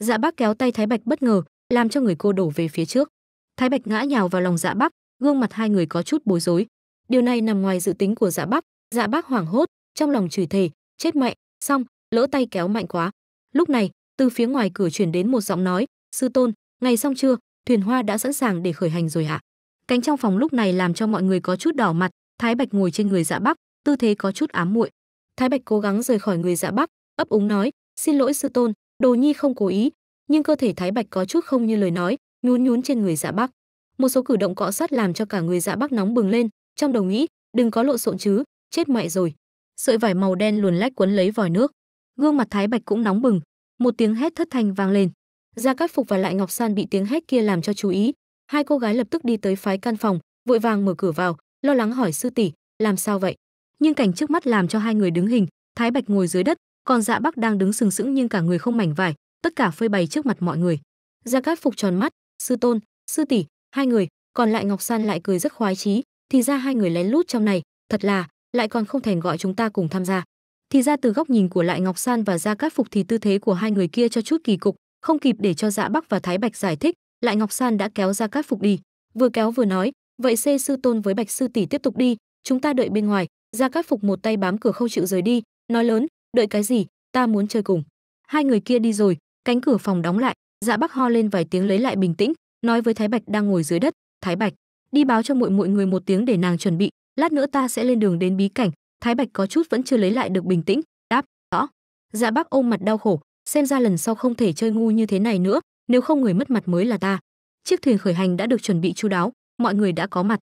dạ bác kéo tay thái bạch bất ngờ làm cho người cô đổ về phía trước thái bạch ngã nhào vào lòng dạ bác gương mặt hai người có chút bối rối điều này nằm ngoài dự tính của dạ bác dạ bác hoảng hốt trong lòng chửi thề chết mẹ xong lỡ tay kéo mạnh quá lúc này từ phía ngoài cửa chuyển đến một giọng nói sư tôn ngày xong chưa thuyền hoa đã sẵn sàng để khởi hành rồi ạ à? cánh trong phòng lúc này làm cho mọi người có chút đỏ mặt thái bạch ngồi trên người dạ Bác, tư thế có chút ám muội thái bạch cố gắng rời khỏi người dạ Bác, ấp úng nói xin lỗi sư tôn Đồ Nhi không cố ý, nhưng cơ thể Thái Bạch có chút không như lời nói, nhún nhún trên người Dạ Bắc. Một số cử động cọ sát làm cho cả người Dạ Bắc nóng bừng lên, trong đầu nghĩ, đừng có lộn xộn chứ, chết mẹ rồi. Sợi vải màu đen luồn lách quấn lấy vòi nước. Gương mặt Thái Bạch cũng nóng bừng, một tiếng hét thất thanh vang lên. Gia dạ Cát Phục và Lại Ngọc San bị tiếng hét kia làm cho chú ý, hai cô gái lập tức đi tới phái căn phòng, vội vàng mở cửa vào, lo lắng hỏi sư tỷ, làm sao vậy? Nhưng cảnh trước mắt làm cho hai người đứng hình, Thái Bạch ngồi dưới đất, còn dạ bắc đang đứng sừng sững nhưng cả người không mảnh vải tất cả phơi bày trước mặt mọi người gia cát phục tròn mắt sư tôn sư tỷ hai người còn lại ngọc san lại cười rất khoái chí thì ra hai người lén lút trong này thật là lại còn không thèm gọi chúng ta cùng tham gia thì ra từ góc nhìn của lại ngọc san và gia cát phục thì tư thế của hai người kia cho chút kỳ cục không kịp để cho dạ bắc và thái bạch giải thích lại ngọc san đã kéo gia cát phục đi vừa kéo vừa nói vậy xê sư tôn với bạch sư tỷ tiếp tục đi chúng ta đợi bên ngoài gia cát phục một tay bám cửa không chịu rời đi nói lớn đợi cái gì ta muốn chơi cùng hai người kia đi rồi cánh cửa phòng đóng lại dạ bắc ho lên vài tiếng lấy lại bình tĩnh nói với thái bạch đang ngồi dưới đất thái bạch đi báo cho mọi mọi người một tiếng để nàng chuẩn bị lát nữa ta sẽ lên đường đến bí cảnh thái bạch có chút vẫn chưa lấy lại được bình tĩnh đáp rõ dạ bắc ôm mặt đau khổ xem ra lần sau không thể chơi ngu như thế này nữa nếu không người mất mặt mới là ta chiếc thuyền khởi hành đã được chuẩn bị chu đáo mọi người đã có mặt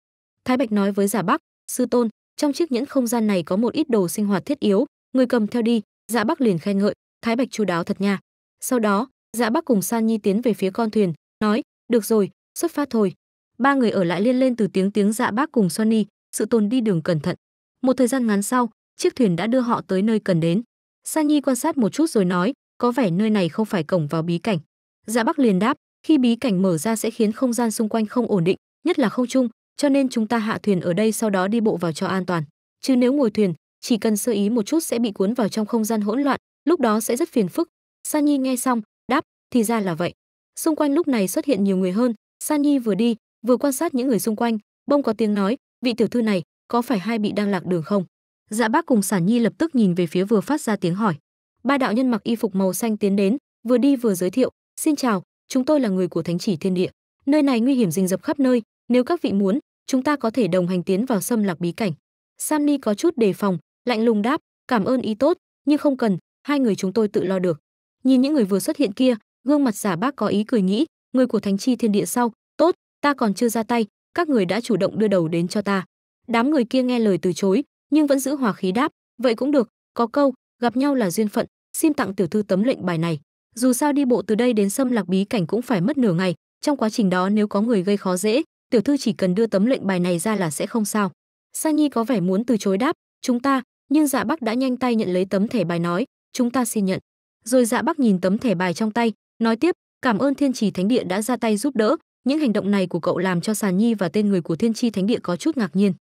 thái bạch nói với giả dạ bắc sư tôn trong chiếc nhẫn không gian này có một ít đồ sinh hoạt thiết yếu người cầm theo đi dạ bắc liền khen ngợi thái bạch chu đáo thật nha sau đó dạ bắc cùng san nhi tiến về phía con thuyền nói được rồi xuất phát thôi ba người ở lại liên lên từ tiếng tiếng dạ bác cùng Sonny, sự tồn đi đường cẩn thận. Một thời gian ngắn sau, chiếc thuyền đã đưa họ tới nơi cần đến. Sa Nhi quan sát một chút rồi nói, có vẻ nơi này không phải cổng vào bí cảnh. Dạ bác liền đáp, khi bí cảnh mở ra sẽ khiến không gian xung quanh không ổn định, nhất là không trung, cho nên chúng ta hạ thuyền ở đây sau đó đi bộ vào cho an toàn. Chứ nếu ngồi thuyền, chỉ cần sơ ý một chút sẽ bị cuốn vào trong không gian hỗn loạn lúc đó sẽ rất phiền phức san nhi nghe xong đáp thì ra là vậy xung quanh lúc này xuất hiện nhiều người hơn san nhi vừa đi vừa quan sát những người xung quanh bông có tiếng nói vị tiểu thư này có phải hai bị đang lạc đường không dạ bác cùng sản nhi lập tức nhìn về phía vừa phát ra tiếng hỏi ba đạo nhân mặc y phục màu xanh tiến đến vừa đi vừa giới thiệu xin chào chúng tôi là người của thánh chỉ thiên địa nơi này nguy hiểm rình rập khắp nơi nếu các vị muốn chúng ta có thể đồng hành tiến vào xâm lạc bí cảnh sam ni có chút đề phòng lạnh lùng đáp cảm ơn ý tốt nhưng không cần hai người chúng tôi tự lo được nhìn những người vừa xuất hiện kia gương mặt giả bác có ý cười nghĩ người của thánh chi thiên địa sau tốt ta còn chưa ra tay các người đã chủ động đưa đầu đến cho ta đám người kia nghe lời từ chối nhưng vẫn giữ hòa khí đáp vậy cũng được có câu gặp nhau là duyên phận xin tặng tiểu thư tấm lệnh bài này dù sao đi bộ từ đây đến sâm lạc bí cảnh cũng phải mất nửa ngày trong quá trình đó nếu có người gây khó dễ tiểu thư chỉ cần đưa tấm lệnh bài này ra là sẽ không sao sa nhi có vẻ muốn từ chối đáp chúng ta nhưng dạ bắc đã nhanh tay nhận lấy tấm thẻ bài nói chúng ta xin nhận rồi dạ bắc nhìn tấm thẻ bài trong tay nói tiếp cảm ơn thiên trì thánh địa đã ra tay giúp đỡ những hành động này của cậu làm cho sàn nhi và tên người của thiên tri thánh địa có chút ngạc nhiên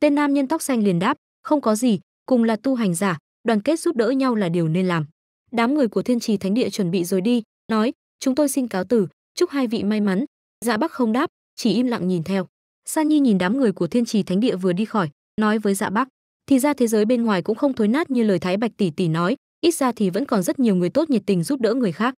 tên nam nhân tóc xanh liền đáp không có gì cùng là tu hành giả đoàn kết giúp đỡ nhau là điều nên làm đám người của thiên trì thánh địa chuẩn bị rồi đi nói chúng tôi xin cáo từ chúc hai vị may mắn dạ bắc không đáp chỉ im lặng nhìn theo san nhi nhìn đám người của thiên trì thánh địa vừa đi khỏi nói với dạ bắc thì ra thế giới bên ngoài cũng không thối nát như lời thái bạch tỷ tỷ nói ít ra thì vẫn còn rất nhiều người tốt nhiệt tình giúp đỡ người khác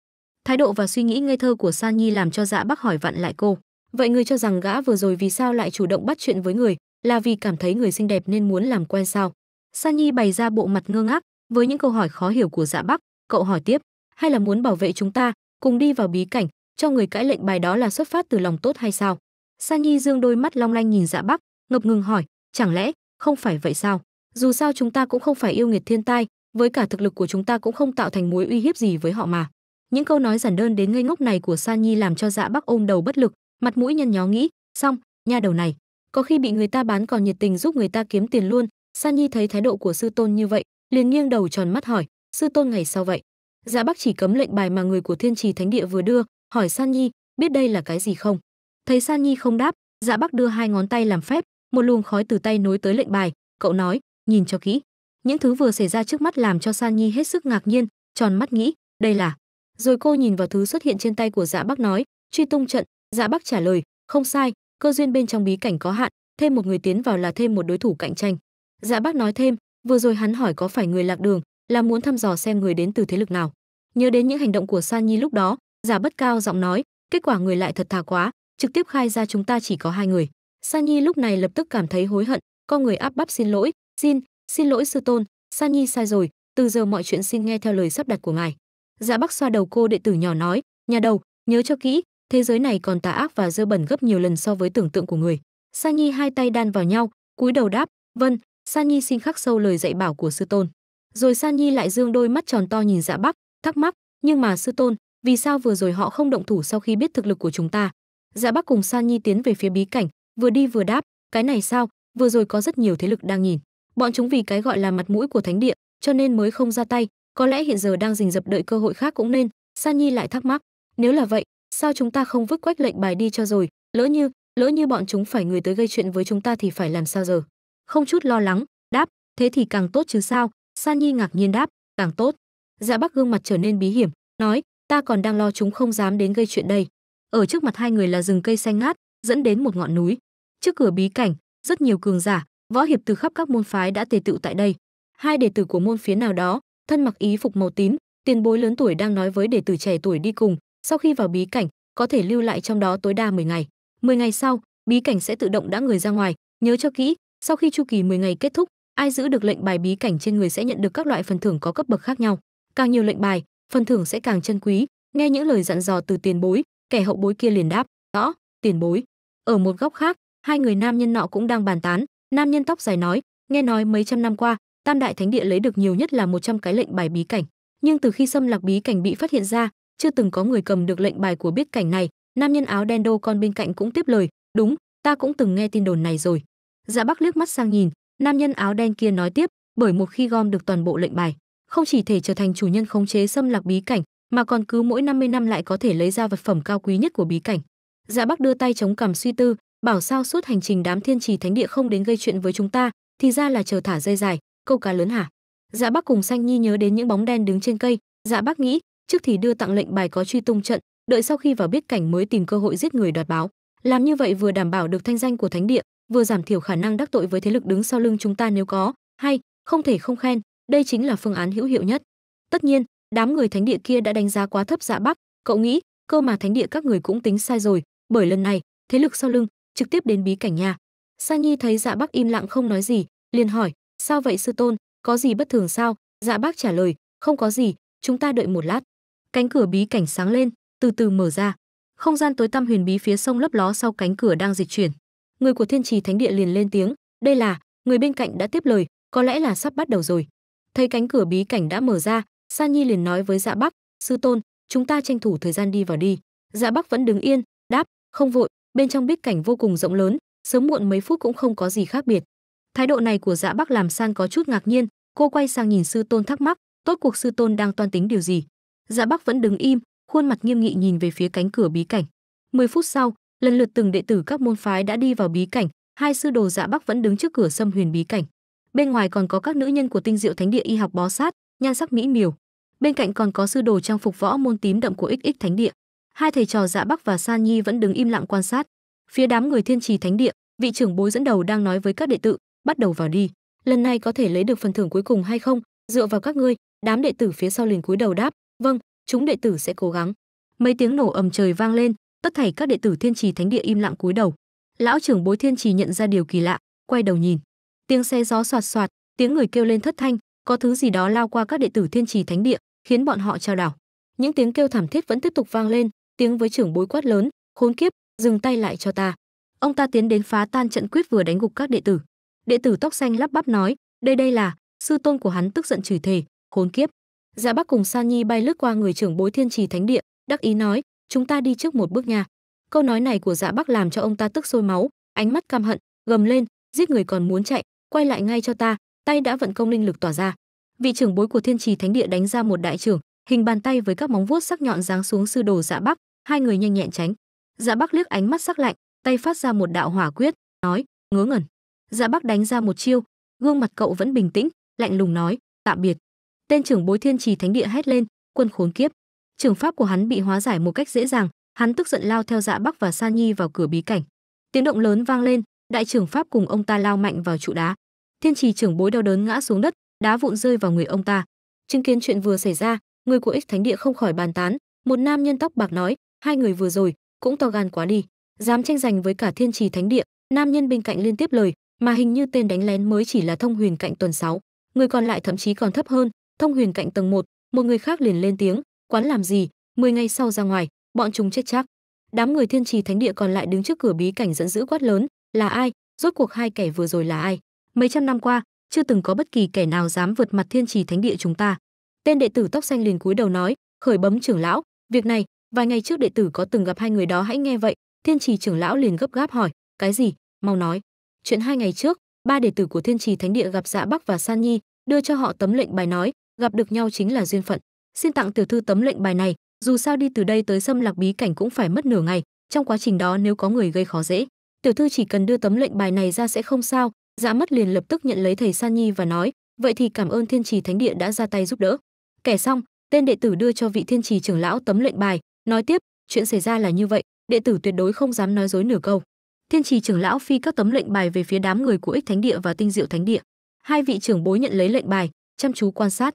thái độ và suy nghĩ ngây thơ của san nhi làm cho dạ bác hỏi vặn lại cô vậy người cho rằng gã vừa rồi vì sao lại chủ động bắt chuyện với người là vì cảm thấy người xinh đẹp nên muốn làm quen sao san nhi bày ra bộ mặt ngơ ngác với những câu hỏi khó hiểu của dạ bắc cậu hỏi tiếp hay là muốn bảo vệ chúng ta cùng đi vào bí cảnh cho người cãi lệnh bài đó là xuất phát từ lòng tốt hay sao san nhi dương đôi mắt long lanh nhìn dạ bắc ngập ngừng hỏi chẳng lẽ không phải vậy sao dù sao chúng ta cũng không phải yêu nghiệt thiên tai với cả thực lực của chúng ta cũng không tạo thành mối uy hiếp gì với họ mà những câu nói giản đơn đến ngây ngốc này của san nhi làm cho dạ bắc ôm đầu bất lực mặt mũi nhăn nhó nghĩ xong nha đầu này có khi bị người ta bán còn nhiệt tình giúp người ta kiếm tiền luôn san nhi thấy thái độ của sư tôn như vậy liền nghiêng đầu tròn mắt hỏi sư tôn ngày sau vậy dạ bắc chỉ cấm lệnh bài mà người của thiên trì thánh địa vừa đưa hỏi san nhi biết đây là cái gì không thấy san nhi không đáp dạ bắc đưa hai ngón tay làm phép một luồng khói từ tay nối tới lệnh bài cậu nói nhìn cho kỹ những thứ vừa xảy ra trước mắt làm cho san nhi hết sức ngạc nhiên tròn mắt nghĩ đây là rồi cô nhìn vào thứ xuất hiện trên tay của dạ bắc nói truy tung trận dạ bắc trả lời không sai cơ duyên bên trong bí cảnh có hạn thêm một người tiến vào là thêm một đối thủ cạnh tranh dạ bắc nói thêm vừa rồi hắn hỏi có phải người lạc đường là muốn thăm dò xem người đến từ thế lực nào nhớ đến những hành động của san nhi lúc đó Dạ bất cao giọng nói kết quả người lại thật thà quá trực tiếp khai ra chúng ta chỉ có hai người san nhi lúc này lập tức cảm thấy hối hận con người áp bắp xin lỗi Xin, xin lỗi sư tôn, Sa Nhi sai rồi, từ giờ mọi chuyện xin nghe theo lời sắp đặt của ngài. Dạ Bắc xoa đầu cô đệ tử nhỏ nói, nhà đầu, nhớ cho kỹ, thế giới này còn tà ác và dơ bẩn gấp nhiều lần so với tưởng tượng của người. Sa Nhi hai tay đan vào nhau, cúi đầu đáp, vâng, Sa Nhi xin khắc sâu lời dạy bảo của sư tôn. Rồi Sa Nhi lại dương đôi mắt tròn to nhìn Dạ Bắc, thắc mắc, nhưng mà sư tôn, vì sao vừa rồi họ không động thủ sau khi biết thực lực của chúng ta? Dạ Bắc cùng Sa Nhi tiến về phía bí cảnh, vừa đi vừa đáp, cái này sao, vừa rồi có rất nhiều thế lực đang nhìn bọn chúng vì cái gọi là mặt mũi của thánh địa cho nên mới không ra tay có lẽ hiện giờ đang rình rập đợi cơ hội khác cũng nên san nhi lại thắc mắc nếu là vậy sao chúng ta không vứt quách lệnh bài đi cho rồi lỡ như lỡ như bọn chúng phải người tới gây chuyện với chúng ta thì phải làm sao giờ không chút lo lắng đáp thế thì càng tốt chứ sao san nhi ngạc nhiên đáp càng tốt dạ bắc gương mặt trở nên bí hiểm nói ta còn đang lo chúng không dám đến gây chuyện đây ở trước mặt hai người là rừng cây xanh ngát dẫn đến một ngọn núi trước cửa bí cảnh rất nhiều cường giả võ hiệp từ khắp các môn phái đã tề tựu tại đây hai đệ tử của môn phía nào đó thân mặc ý phục màu tím tiền bối lớn tuổi đang nói với đệ tử trẻ tuổi đi cùng sau khi vào bí cảnh có thể lưu lại trong đó tối đa 10 ngày 10 ngày sau bí cảnh sẽ tự động đã người ra ngoài nhớ cho kỹ sau khi chu kỳ 10 ngày kết thúc ai giữ được lệnh bài bí cảnh trên người sẽ nhận được các loại phần thưởng có cấp bậc khác nhau càng nhiều lệnh bài phần thưởng sẽ càng chân quý nghe những lời dặn dò từ tiền bối kẻ hậu bối kia liền đáp rõ tiền bối ở một góc khác hai người nam nhân nọ cũng đang bàn tán Nam nhân tóc dài nói, nghe nói mấy trăm năm qua, Tam đại thánh địa lấy được nhiều nhất là 100 cái lệnh bài bí cảnh, nhưng từ khi xâm lạc bí cảnh bị phát hiện ra, chưa từng có người cầm được lệnh bài của biết cảnh này. Nam nhân áo đen đô con bên cạnh cũng tiếp lời, đúng, ta cũng từng nghe tin đồn này rồi. Dạ Bắc liếc mắt sang nhìn, nam nhân áo đen kia nói tiếp, bởi một khi gom được toàn bộ lệnh bài, không chỉ thể trở thành chủ nhân khống chế xâm lạc bí cảnh, mà còn cứ mỗi 50 năm lại có thể lấy ra vật phẩm cao quý nhất của bí cảnh. Dạ Bắc đưa tay chống cằm suy tư, bảo sao suốt hành trình đám thiên trì thánh địa không đến gây chuyện với chúng ta thì ra là chờ thả dây dài câu cá lớn hả dạ bác cùng xanh nhi nhớ đến những bóng đen đứng trên cây dạ bác nghĩ trước thì đưa tặng lệnh bài có truy tung trận đợi sau khi vào biết cảnh mới tìm cơ hội giết người đoạt báo làm như vậy vừa đảm bảo được thanh danh của thánh địa vừa giảm thiểu khả năng đắc tội với thế lực đứng sau lưng chúng ta nếu có hay không thể không khen đây chính là phương án hữu hiệu nhất tất nhiên đám người thánh địa kia đã đánh giá quá thấp dạ bắc cậu nghĩ cơ mà thánh địa các người cũng tính sai rồi bởi lần này thế lực sau lưng trực tiếp đến bí cảnh nhà. Sa Nhi thấy Dạ Bác im lặng không nói gì, liền hỏi, "Sao vậy sư tôn, có gì bất thường sao?" Dạ Bác trả lời, "Không có gì, chúng ta đợi một lát." Cánh cửa bí cảnh sáng lên, từ từ mở ra. Không gian tối tăm huyền bí phía sông lấp ló sau cánh cửa đang dịch chuyển. Người của Thiên Trì Thánh Địa liền lên tiếng, "Đây là." Người bên cạnh đã tiếp lời, "Có lẽ là sắp bắt đầu rồi." Thấy cánh cửa bí cảnh đã mở ra, Sa Nhi liền nói với Dạ bác: "Sư tôn, chúng ta tranh thủ thời gian đi vào đi." Dạ bác vẫn đứng yên, đáp, "Không vội, bên trong bích cảnh vô cùng rộng lớn sớm muộn mấy phút cũng không có gì khác biệt thái độ này của dạ bắc làm san có chút ngạc nhiên cô quay sang nhìn sư tôn thắc mắc tốt cuộc sư tôn đang toan tính điều gì dạ bắc vẫn đứng im khuôn mặt nghiêm nghị nhìn về phía cánh cửa bí cảnh 10 phút sau lần lượt từng đệ tử các môn phái đã đi vào bí cảnh hai sư đồ dạ bắc vẫn đứng trước cửa xâm huyền bí cảnh bên ngoài còn có các nữ nhân của tinh diệu thánh địa y học bó sát nhan sắc mỹ miều bên cạnh còn có sư đồ trang phục võ môn tím đậm của xx thánh địa hai thầy trò Dạ Bắc và San Nhi vẫn đứng im lặng quan sát. Phía đám người Thiên Trì Thánh Địa, vị trưởng bối dẫn đầu đang nói với các đệ tử, bắt đầu vào đi. Lần này có thể lấy được phần thưởng cuối cùng hay không, dựa vào các ngươi. Đám đệ tử phía sau liền cúi đầu đáp, vâng, chúng đệ tử sẽ cố gắng. Mấy tiếng nổ ầm trời vang lên, tất thảy các đệ tử Thiên Trì Thánh Địa im lặng cúi đầu. Lão trưởng bối Thiên Trì nhận ra điều kỳ lạ, quay đầu nhìn. Tiếng xe gió soạt soạt, tiếng người kêu lên thất thanh, có thứ gì đó lao qua các đệ tử Thiên Trì Thánh Địa, khiến bọn họ trao đảo. Những tiếng kêu thảm thiết vẫn tiếp tục vang lên, tiếng với trưởng bối quát lớn khốn kiếp dừng tay lại cho ta ông ta tiến đến phá tan trận quyết vừa đánh gục các đệ tử đệ tử tóc xanh lắp bắp nói đây đây là sư tôn của hắn tức giận chửi thề khốn kiếp dạ bắc cùng san nhi bay lướt qua người trưởng bối thiên trì thánh địa đắc ý nói chúng ta đi trước một bước nha câu nói này của dạ bắc làm cho ông ta tức sôi máu ánh mắt căm hận gầm lên giết người còn muốn chạy quay lại ngay cho ta tay đã vận công linh lực tỏa ra vị trưởng bối của thiên trì thánh địa đánh ra một đại trưởng hình bàn tay với các móng vuốt sắc nhọn giáng xuống sư đồ dạ bắc hai người nhanh nhẹn tránh dạ bắc liếc ánh mắt sắc lạnh tay phát ra một đạo hỏa quyết nói ngớ ngẩn dạ bắc đánh ra một chiêu gương mặt cậu vẫn bình tĩnh lạnh lùng nói tạm biệt tên trưởng bối thiên trì thánh địa hét lên quân khốn kiếp trường pháp của hắn bị hóa giải một cách dễ dàng hắn tức giận lao theo dạ bắc và sa nhi vào cửa bí cảnh tiếng động lớn vang lên đại trưởng pháp cùng ông ta lao mạnh vào trụ đá thiên trì trưởng bối đau đớn ngã xuống đất đá vụn rơi vào người ông ta chứng kiến chuyện vừa xảy ra người của ích thánh địa không khỏi bàn tán một nam nhân tóc bạc nói hai người vừa rồi cũng to gan quá đi dám tranh giành với cả thiên trì thánh địa nam nhân bên cạnh liên tiếp lời mà hình như tên đánh lén mới chỉ là thông huyền cạnh tuần 6. người còn lại thậm chí còn thấp hơn thông huyền cạnh tầng 1, một người khác liền lên tiếng quán làm gì 10 ngày sau ra ngoài bọn chúng chết chắc đám người thiên trì thánh địa còn lại đứng trước cửa bí cảnh dẫn dữ quát lớn là ai rốt cuộc hai kẻ vừa rồi là ai mấy trăm năm qua chưa từng có bất kỳ kẻ nào dám vượt mặt thiên trì thánh địa chúng ta tên đệ tử tóc xanh liền cúi đầu nói khởi bấm trưởng lão việc này vài ngày trước đệ tử có từng gặp hai người đó hãy nghe vậy thiên trì trưởng lão liền gấp gáp hỏi cái gì mau nói chuyện hai ngày trước ba đệ tử của thiên trì thánh địa gặp dạ bắc và san nhi đưa cho họ tấm lệnh bài nói gặp được nhau chính là duyên phận xin tặng tiểu thư tấm lệnh bài này dù sao đi từ đây tới xâm lạc bí cảnh cũng phải mất nửa ngày trong quá trình đó nếu có người gây khó dễ tiểu thư chỉ cần đưa tấm lệnh bài này ra sẽ không sao dạ mất liền lập tức nhận lấy thầy san nhi và nói vậy thì cảm ơn thiên trì thánh địa đã ra tay giúp đỡ kẻ xong tên đệ tử đưa cho vị thiên trì trưởng lão tấm lệnh bài Nói tiếp, chuyện xảy ra là như vậy, đệ tử tuyệt đối không dám nói dối nửa câu. Thiên trì trưởng lão phi các tấm lệnh bài về phía đám người của Ích Thánh Địa và Tinh Diệu Thánh Địa. Hai vị trưởng bối nhận lấy lệnh bài, chăm chú quan sát.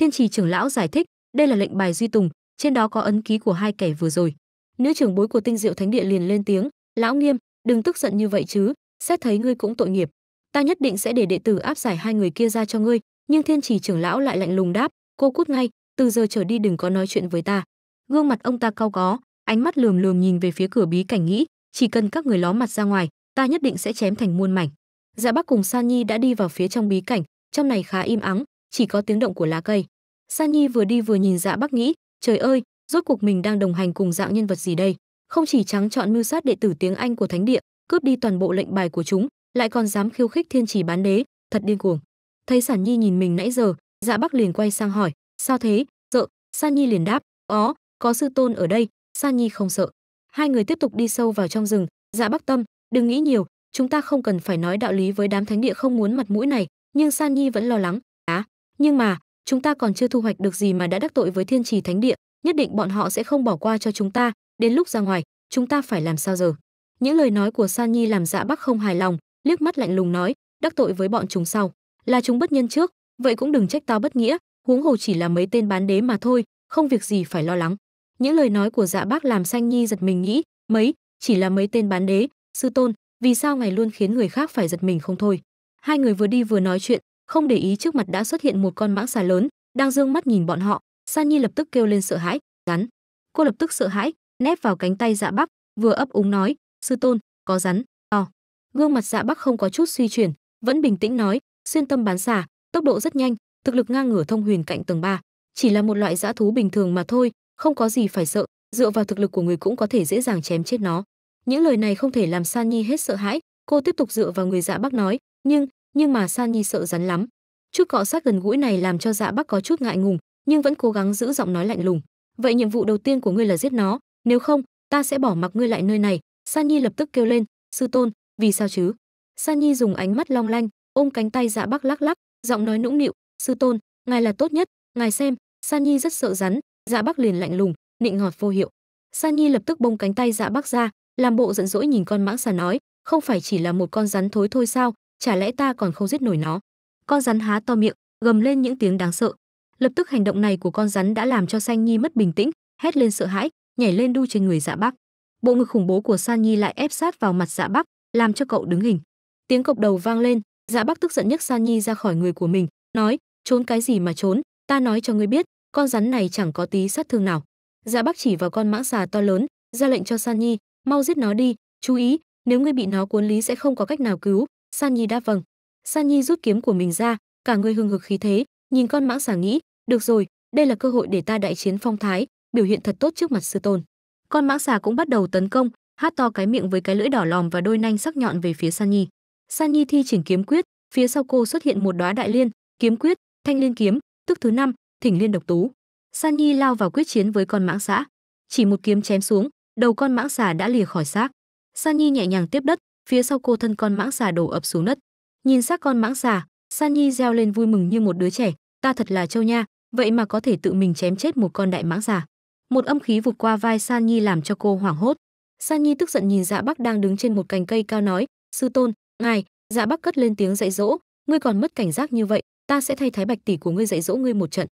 Thiên trì trưởng lão giải thích, đây là lệnh bài duy tùng, trên đó có ấn ký của hai kẻ vừa rồi. Nữ trưởng bối của Tinh Diệu Thánh Địa liền lên tiếng, "Lão Nghiêm, đừng tức giận như vậy chứ, xét thấy ngươi cũng tội nghiệp, ta nhất định sẽ để đệ tử áp giải hai người kia ra cho ngươi." Nhưng Thiên trì trưởng lão lại lạnh lùng đáp, "Cô cút ngay, từ giờ trở đi đừng có nói chuyện với ta." gương mặt ông ta cau có ánh mắt lườm lườm nhìn về phía cửa bí cảnh nghĩ chỉ cần các người ló mặt ra ngoài ta nhất định sẽ chém thành muôn mảnh dạ bác cùng san nhi đã đi vào phía trong bí cảnh trong này khá im ắng chỉ có tiếng động của lá cây san nhi vừa đi vừa nhìn dạ bác nghĩ trời ơi rốt cuộc mình đang đồng hành cùng dạng nhân vật gì đây không chỉ trắng chọn mưu sát đệ tử tiếng anh của thánh địa cướp đi toàn bộ lệnh bài của chúng lại còn dám khiêu khích thiên chỉ bán đế thật điên cuồng thấy sản nhi nhìn mình nãy giờ dạ bác liền quay sang hỏi sao thế dợ san nhi liền đáp ó có sư tôn ở đây san nhi không sợ hai người tiếp tục đi sâu vào trong rừng dạ bắc tâm đừng nghĩ nhiều chúng ta không cần phải nói đạo lý với đám thánh địa không muốn mặt mũi này nhưng san nhi vẫn lo lắng á nhưng mà chúng ta còn chưa thu hoạch được gì mà đã đắc tội với thiên trì thánh địa nhất định bọn họ sẽ không bỏ qua cho chúng ta đến lúc ra ngoài chúng ta phải làm sao giờ những lời nói của san nhi làm dạ bắc không hài lòng liếc mắt lạnh lùng nói đắc tội với bọn chúng sau là chúng bất nhân trước vậy cũng đừng trách tao bất nghĩa huống hồ chỉ là mấy tên bán đế mà thôi không việc gì phải lo lắng những lời nói của dạ bác làm xanh nhi giật mình nghĩ mấy chỉ là mấy tên bán đế sư tôn vì sao ngày luôn khiến người khác phải giật mình không thôi hai người vừa đi vừa nói chuyện không để ý trước mặt đã xuất hiện một con mãng xà lớn đang dương mắt nhìn bọn họ sa nhi lập tức kêu lên sợ hãi rắn cô lập tức sợ hãi nép vào cánh tay dạ bắc vừa ấp úng nói sư tôn có rắn to gương mặt dạ bắc không có chút suy chuyển vẫn bình tĩnh nói xuyên tâm bán xà tốc độ rất nhanh thực lực ngang ngửa thông huyền cạnh tầng 3. chỉ là một loại dã thú bình thường mà thôi không có gì phải sợ dựa vào thực lực của người cũng có thể dễ dàng chém chết nó những lời này không thể làm san nhi hết sợ hãi cô tiếp tục dựa vào người dạ bác nói nhưng nhưng mà san nhi sợ rắn lắm chút cọ sát gần gũi này làm cho dạ bác có chút ngại ngùng nhưng vẫn cố gắng giữ giọng nói lạnh lùng vậy nhiệm vụ đầu tiên của ngươi là giết nó nếu không ta sẽ bỏ mặc ngươi lại nơi này san nhi lập tức kêu lên sư tôn vì sao chứ san nhi dùng ánh mắt long lanh ôm cánh tay dạ bác lắc lắc giọng nói nũng nịu sư tôn ngài là tốt nhất ngài xem san nhi rất sợ rắn dạ bắc liền lạnh lùng nịnh ngọt vô hiệu sa nhi lập tức bông cánh tay dạ bắc ra làm bộ giận dỗi nhìn con mãng xà nói không phải chỉ là một con rắn thối thôi sao chả lẽ ta còn không giết nổi nó con rắn há to miệng gầm lên những tiếng đáng sợ lập tức hành động này của con rắn đã làm cho xanh nhi mất bình tĩnh hét lên sợ hãi nhảy lên đu trên người dạ bắc bộ ngực khủng bố của san nhi lại ép sát vào mặt dạ bắc làm cho cậu đứng hình tiếng cộc đầu vang lên dạ bắc tức giận nhấc san nhi ra khỏi người của mình nói trốn cái gì mà trốn ta nói cho ngươi biết con rắn này chẳng có tí sát thương nào dạ bác chỉ vào con mãng xà to lớn ra lệnh cho san nhi mau giết nó đi chú ý nếu ngươi bị nó cuốn lý sẽ không có cách nào cứu san nhi đáp vâng san nhi rút kiếm của mình ra cả người hừng hực khí thế nhìn con mãng xà nghĩ được rồi đây là cơ hội để ta đại chiến phong thái biểu hiện thật tốt trước mặt sư tôn con mãng xà cũng bắt đầu tấn công hát to cái miệng với cái lưỡi đỏ lòm và đôi nanh sắc nhọn về phía san nhi san nhi thi triển kiếm quyết phía sau cô xuất hiện một đóa đại liên kiếm quyết thanh liên kiếm tức thứ năm thỉnh liên độc tú san nhi lao vào quyết chiến với con mãng xã chỉ một kiếm chém xuống đầu con mãng xà đã lìa khỏi xác san nhi nhẹ nhàng tiếp đất phía sau cô thân con mãng xà đổ ập xuống đất nhìn xác con mãng xà san nhi reo lên vui mừng như một đứa trẻ ta thật là châu nha vậy mà có thể tự mình chém chết một con đại mãng xà một âm khí vụt qua vai san nhi làm cho cô hoảng hốt san nhi tức giận nhìn dạ bắc đang đứng trên một cành cây cao nói sư tôn ngài dạ bắc cất lên tiếng dạy dỗ ngươi còn mất cảnh giác như vậy ta sẽ thay thái bạch tỷ của ngươi dạy dỗ ngươi một trận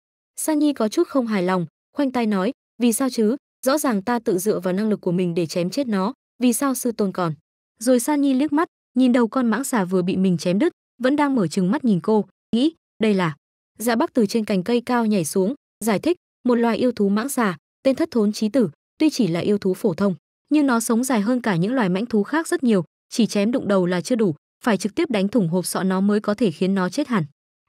San Nhi có chút không hài lòng, khoanh tay nói, vì sao chứ, rõ ràng ta tự dựa vào năng lực của mình để chém chết nó, vì sao sư tôn còn. Rồi San Nhi liếc mắt, nhìn đầu con mãng xà vừa bị mình chém đứt, vẫn đang mở trừng mắt nhìn cô, nghĩ, đây là. Dạ Bắc từ trên cành cây cao nhảy xuống, giải thích, một loài yêu thú mãng xà, tên thất thốn chí tử, tuy chỉ là yêu thú phổ thông, nhưng nó sống dài hơn cả những loài mãnh thú khác rất nhiều, chỉ chém đụng đầu là chưa đủ, phải trực tiếp đánh thủng hộp sọ nó mới có thể khiến nó chết hẳn.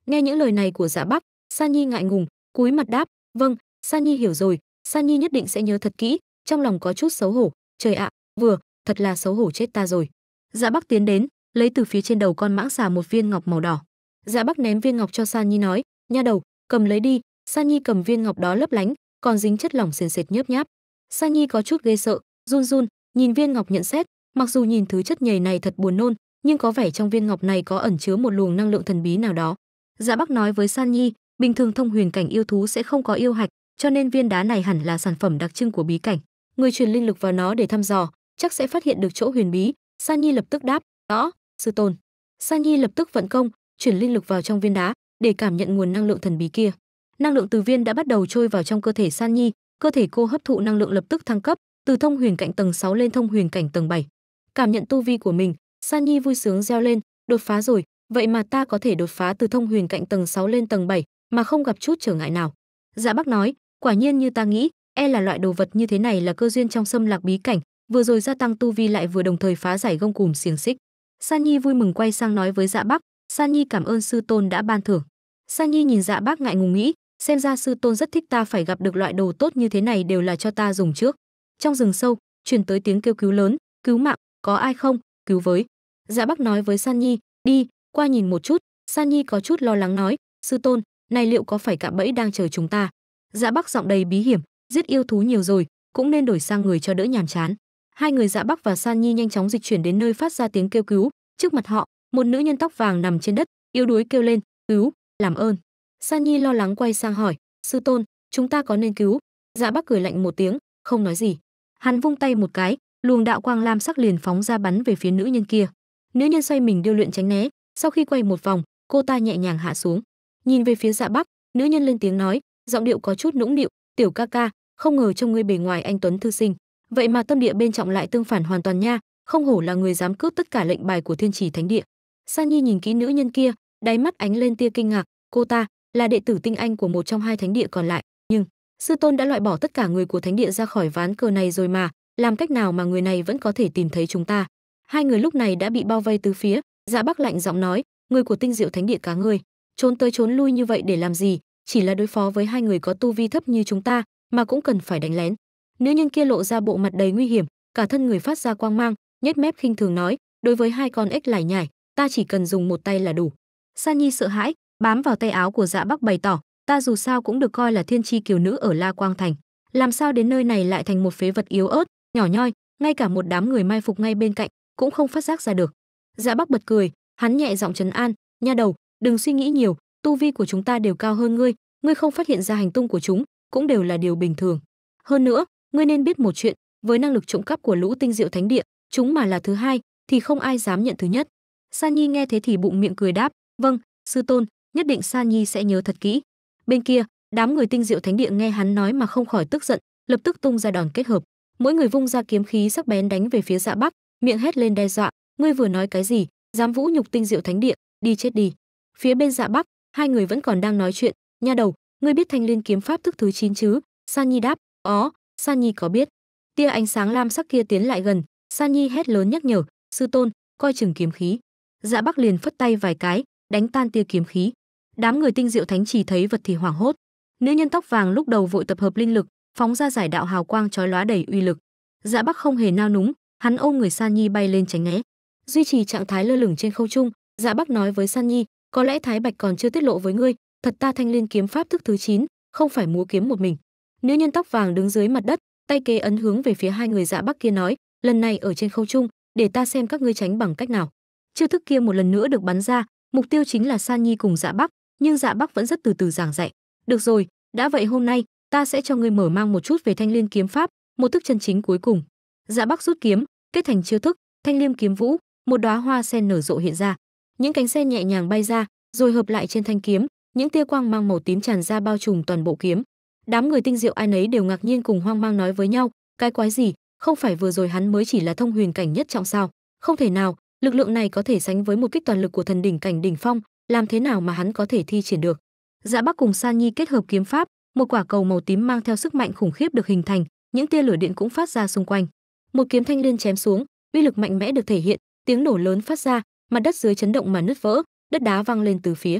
Nghe những lời này của Dạ Bắc, San Nhi ngại ngùng, cúi mặt đáp vâng sa nhi hiểu rồi sa nhi nhất định sẽ nhớ thật kỹ trong lòng có chút xấu hổ trời ạ vừa thật là xấu hổ chết ta rồi dạ bắc tiến đến lấy từ phía trên đầu con mãng xà một viên ngọc màu đỏ dạ bắc ném viên ngọc cho sa nhi nói nha đầu cầm lấy đi sa nhi cầm viên ngọc đó lấp lánh còn dính chất lỏng sền sệt nhớp nháp sa nhi có chút ghê sợ run run nhìn viên ngọc nhận xét mặc dù nhìn thứ chất nhầy này thật buồn nôn nhưng có vẻ trong viên ngọc này có ẩn chứa một luồng năng lượng thần bí nào đó dạ bắc nói với san nhi Bình thường thông huyền cảnh yêu thú sẽ không có yêu hạch, cho nên viên đá này hẳn là sản phẩm đặc trưng của bí cảnh. Người truyền linh lực vào nó để thăm dò, chắc sẽ phát hiện được chỗ huyền bí. San Nhi lập tức đáp, rõ. sư tôn." San Nhi lập tức vận công, chuyển linh lực vào trong viên đá để cảm nhận nguồn năng lượng thần bí kia. Năng lượng từ viên đã bắt đầu trôi vào trong cơ thể San Nhi, cơ thể cô hấp thụ năng lượng lập tức thăng cấp, từ thông huyền cảnh tầng 6 lên thông huyền cảnh tầng 7. Cảm nhận tu vi của mình, San Nhi vui sướng reo lên, đột phá rồi, vậy mà ta có thể đột phá từ thông huyền cảnh tầng 6 lên tầng 7, mà không gặp chút trở ngại nào. Dạ bác nói, quả nhiên như ta nghĩ, e là loại đồ vật như thế này là cơ duyên trong xâm lạc bí cảnh, vừa rồi gia tăng tu vi lại vừa đồng thời phá giải gông cùm xiềng xích. San Nhi vui mừng quay sang nói với Dạ Bác, San Nhi cảm ơn sư tôn đã ban thưởng. San Nhi nhìn Dạ Bác ngại ngùng nghĩ, xem ra sư tôn rất thích ta phải gặp được loại đồ tốt như thế này đều là cho ta dùng trước. Trong rừng sâu, truyền tới tiếng kêu cứu lớn, cứu mạng, có ai không, cứu với. Dạ Bác nói với San Nhi, đi, qua nhìn một chút, San Nhi có chút lo lắng nói, sư tôn, này liệu có phải cạm bẫy đang chờ chúng ta dạ bắc giọng đầy bí hiểm giết yêu thú nhiều rồi cũng nên đổi sang người cho đỡ nhàm chán hai người dạ bắc và san nhi nhanh chóng dịch chuyển đến nơi phát ra tiếng kêu cứu trước mặt họ một nữ nhân tóc vàng nằm trên đất yếu đuối kêu lên cứu làm ơn san nhi lo lắng quay sang hỏi sư tôn chúng ta có nên cứu dạ bắc cười lạnh một tiếng không nói gì hắn vung tay một cái luồng đạo quang lam sắc liền phóng ra bắn về phía nữ nhân kia nữ nhân xoay mình điêu luyện tránh né sau khi quay một vòng cô ta nhẹ nhàng hạ xuống Nhìn về phía Dạ Bắc, nữ nhân lên tiếng nói, giọng điệu có chút nũng nịu, "Tiểu ca ca, không ngờ trong ngươi bề ngoài anh tuấn thư sinh, vậy mà tâm địa bên trọng lại tương phản hoàn toàn nha, không hổ là người dám cướp tất cả lệnh bài của Thiên trì Thánh Địa." Sa Nhi nhìn kỹ nữ nhân kia, đáy mắt ánh lên tia kinh ngạc, cô ta là đệ tử tinh anh của một trong hai thánh địa còn lại, nhưng sư tôn đã loại bỏ tất cả người của thánh địa ra khỏi ván cờ này rồi mà, làm cách nào mà người này vẫn có thể tìm thấy chúng ta? Hai người lúc này đã bị bao vây từ phía, Dạ Bắc lạnh giọng nói, người của Tinh Diệu Thánh Địa cá ngươi, trốn tới trốn lui như vậy để làm gì chỉ là đối phó với hai người có tu vi thấp như chúng ta mà cũng cần phải đánh lén nữ nhân kia lộ ra bộ mặt đầy nguy hiểm cả thân người phát ra quang mang nhếch mép khinh thường nói đối với hai con ếch lải nhải ta chỉ cần dùng một tay là đủ san nhi sợ hãi bám vào tay áo của dạ bắc bày tỏ ta dù sao cũng được coi là thiên tri kiều nữ ở la quang thành làm sao đến nơi này lại thành một phế vật yếu ớt nhỏ nhoi ngay cả một đám người mai phục ngay bên cạnh cũng không phát giác ra được dạ bắc bật cười hắn nhẹ giọng trấn an nha đầu đừng suy nghĩ nhiều tu vi của chúng ta đều cao hơn ngươi ngươi không phát hiện ra hành tung của chúng cũng đều là điều bình thường hơn nữa ngươi nên biết một chuyện với năng lực trộm cắp của lũ tinh diệu thánh địa chúng mà là thứ hai thì không ai dám nhận thứ nhất san nhi nghe thế thì bụng miệng cười đáp vâng sư tôn nhất định san nhi sẽ nhớ thật kỹ bên kia đám người tinh diệu thánh địa nghe hắn nói mà không khỏi tức giận lập tức tung ra đòn kết hợp mỗi người vung ra kiếm khí sắc bén đánh về phía dạ bắc miệng hét lên đe dọa ngươi vừa nói cái gì dám vũ nhục tinh diệu thánh địa đi chết đi Phía bên Dạ Bắc, hai người vẫn còn đang nói chuyện, nha đầu, ngươi biết Thanh Liên kiếm pháp thức thứ 9 chứ? San Nhi đáp, "Ó, San Nhi có biết." Tia ánh sáng lam sắc kia tiến lại gần, San Nhi hét lớn nhắc nhở, "Sư tôn, coi chừng kiếm khí." Dạ Bắc liền phất tay vài cái, đánh tan tia kiếm khí. Đám người tinh diệu thánh chỉ thấy vật thì hoảng hốt. Nữ nhân tóc vàng lúc đầu vội tập hợp linh lực, phóng ra giải đạo hào quang trói lóa đầy uy lực. Dạ Bắc không hề nao núng, hắn ôm người San Nhi bay lên tránh né. Duy trì trạng thái lơ lửng trên không trung, Dạ Bắc nói với San Nhi, có lẽ thái bạch còn chưa tiết lộ với ngươi thật ta thanh liên kiếm pháp thức thứ 9, không phải múa kiếm một mình nữ nhân tóc vàng đứng dưới mặt đất tay kế ấn hướng về phía hai người dạ bắc kia nói lần này ở trên không trung để ta xem các ngươi tránh bằng cách nào chiêu thức kia một lần nữa được bắn ra mục tiêu chính là san nhi cùng dạ bắc nhưng dạ bắc vẫn rất từ từ giảng dạy được rồi đã vậy hôm nay ta sẽ cho ngươi mở mang một chút về thanh liên kiếm pháp một thức chân chính cuối cùng dạ bắc rút kiếm kết thành chiêu thức thanh liêm kiếm vũ một đóa hoa sen nở rộ hiện ra những cánh xe nhẹ nhàng bay ra rồi hợp lại trên thanh kiếm những tia quang mang màu tím tràn ra bao trùm toàn bộ kiếm đám người tinh diệu ai nấy đều ngạc nhiên cùng hoang mang nói với nhau cái quái gì không phải vừa rồi hắn mới chỉ là thông huyền cảnh nhất trọng sao không thể nào lực lượng này có thể sánh với một kích toàn lực của thần đỉnh cảnh đỉnh phong làm thế nào mà hắn có thể thi triển được dạ bắc cùng san nhi kết hợp kiếm pháp một quả cầu màu tím mang theo sức mạnh khủng khiếp được hình thành những tia lửa điện cũng phát ra xung quanh một kiếm thanh liên chém xuống uy lực mạnh mẽ được thể hiện tiếng nổ lớn phát ra mặt đất dưới chấn động mà nứt vỡ đất đá văng lên từ phía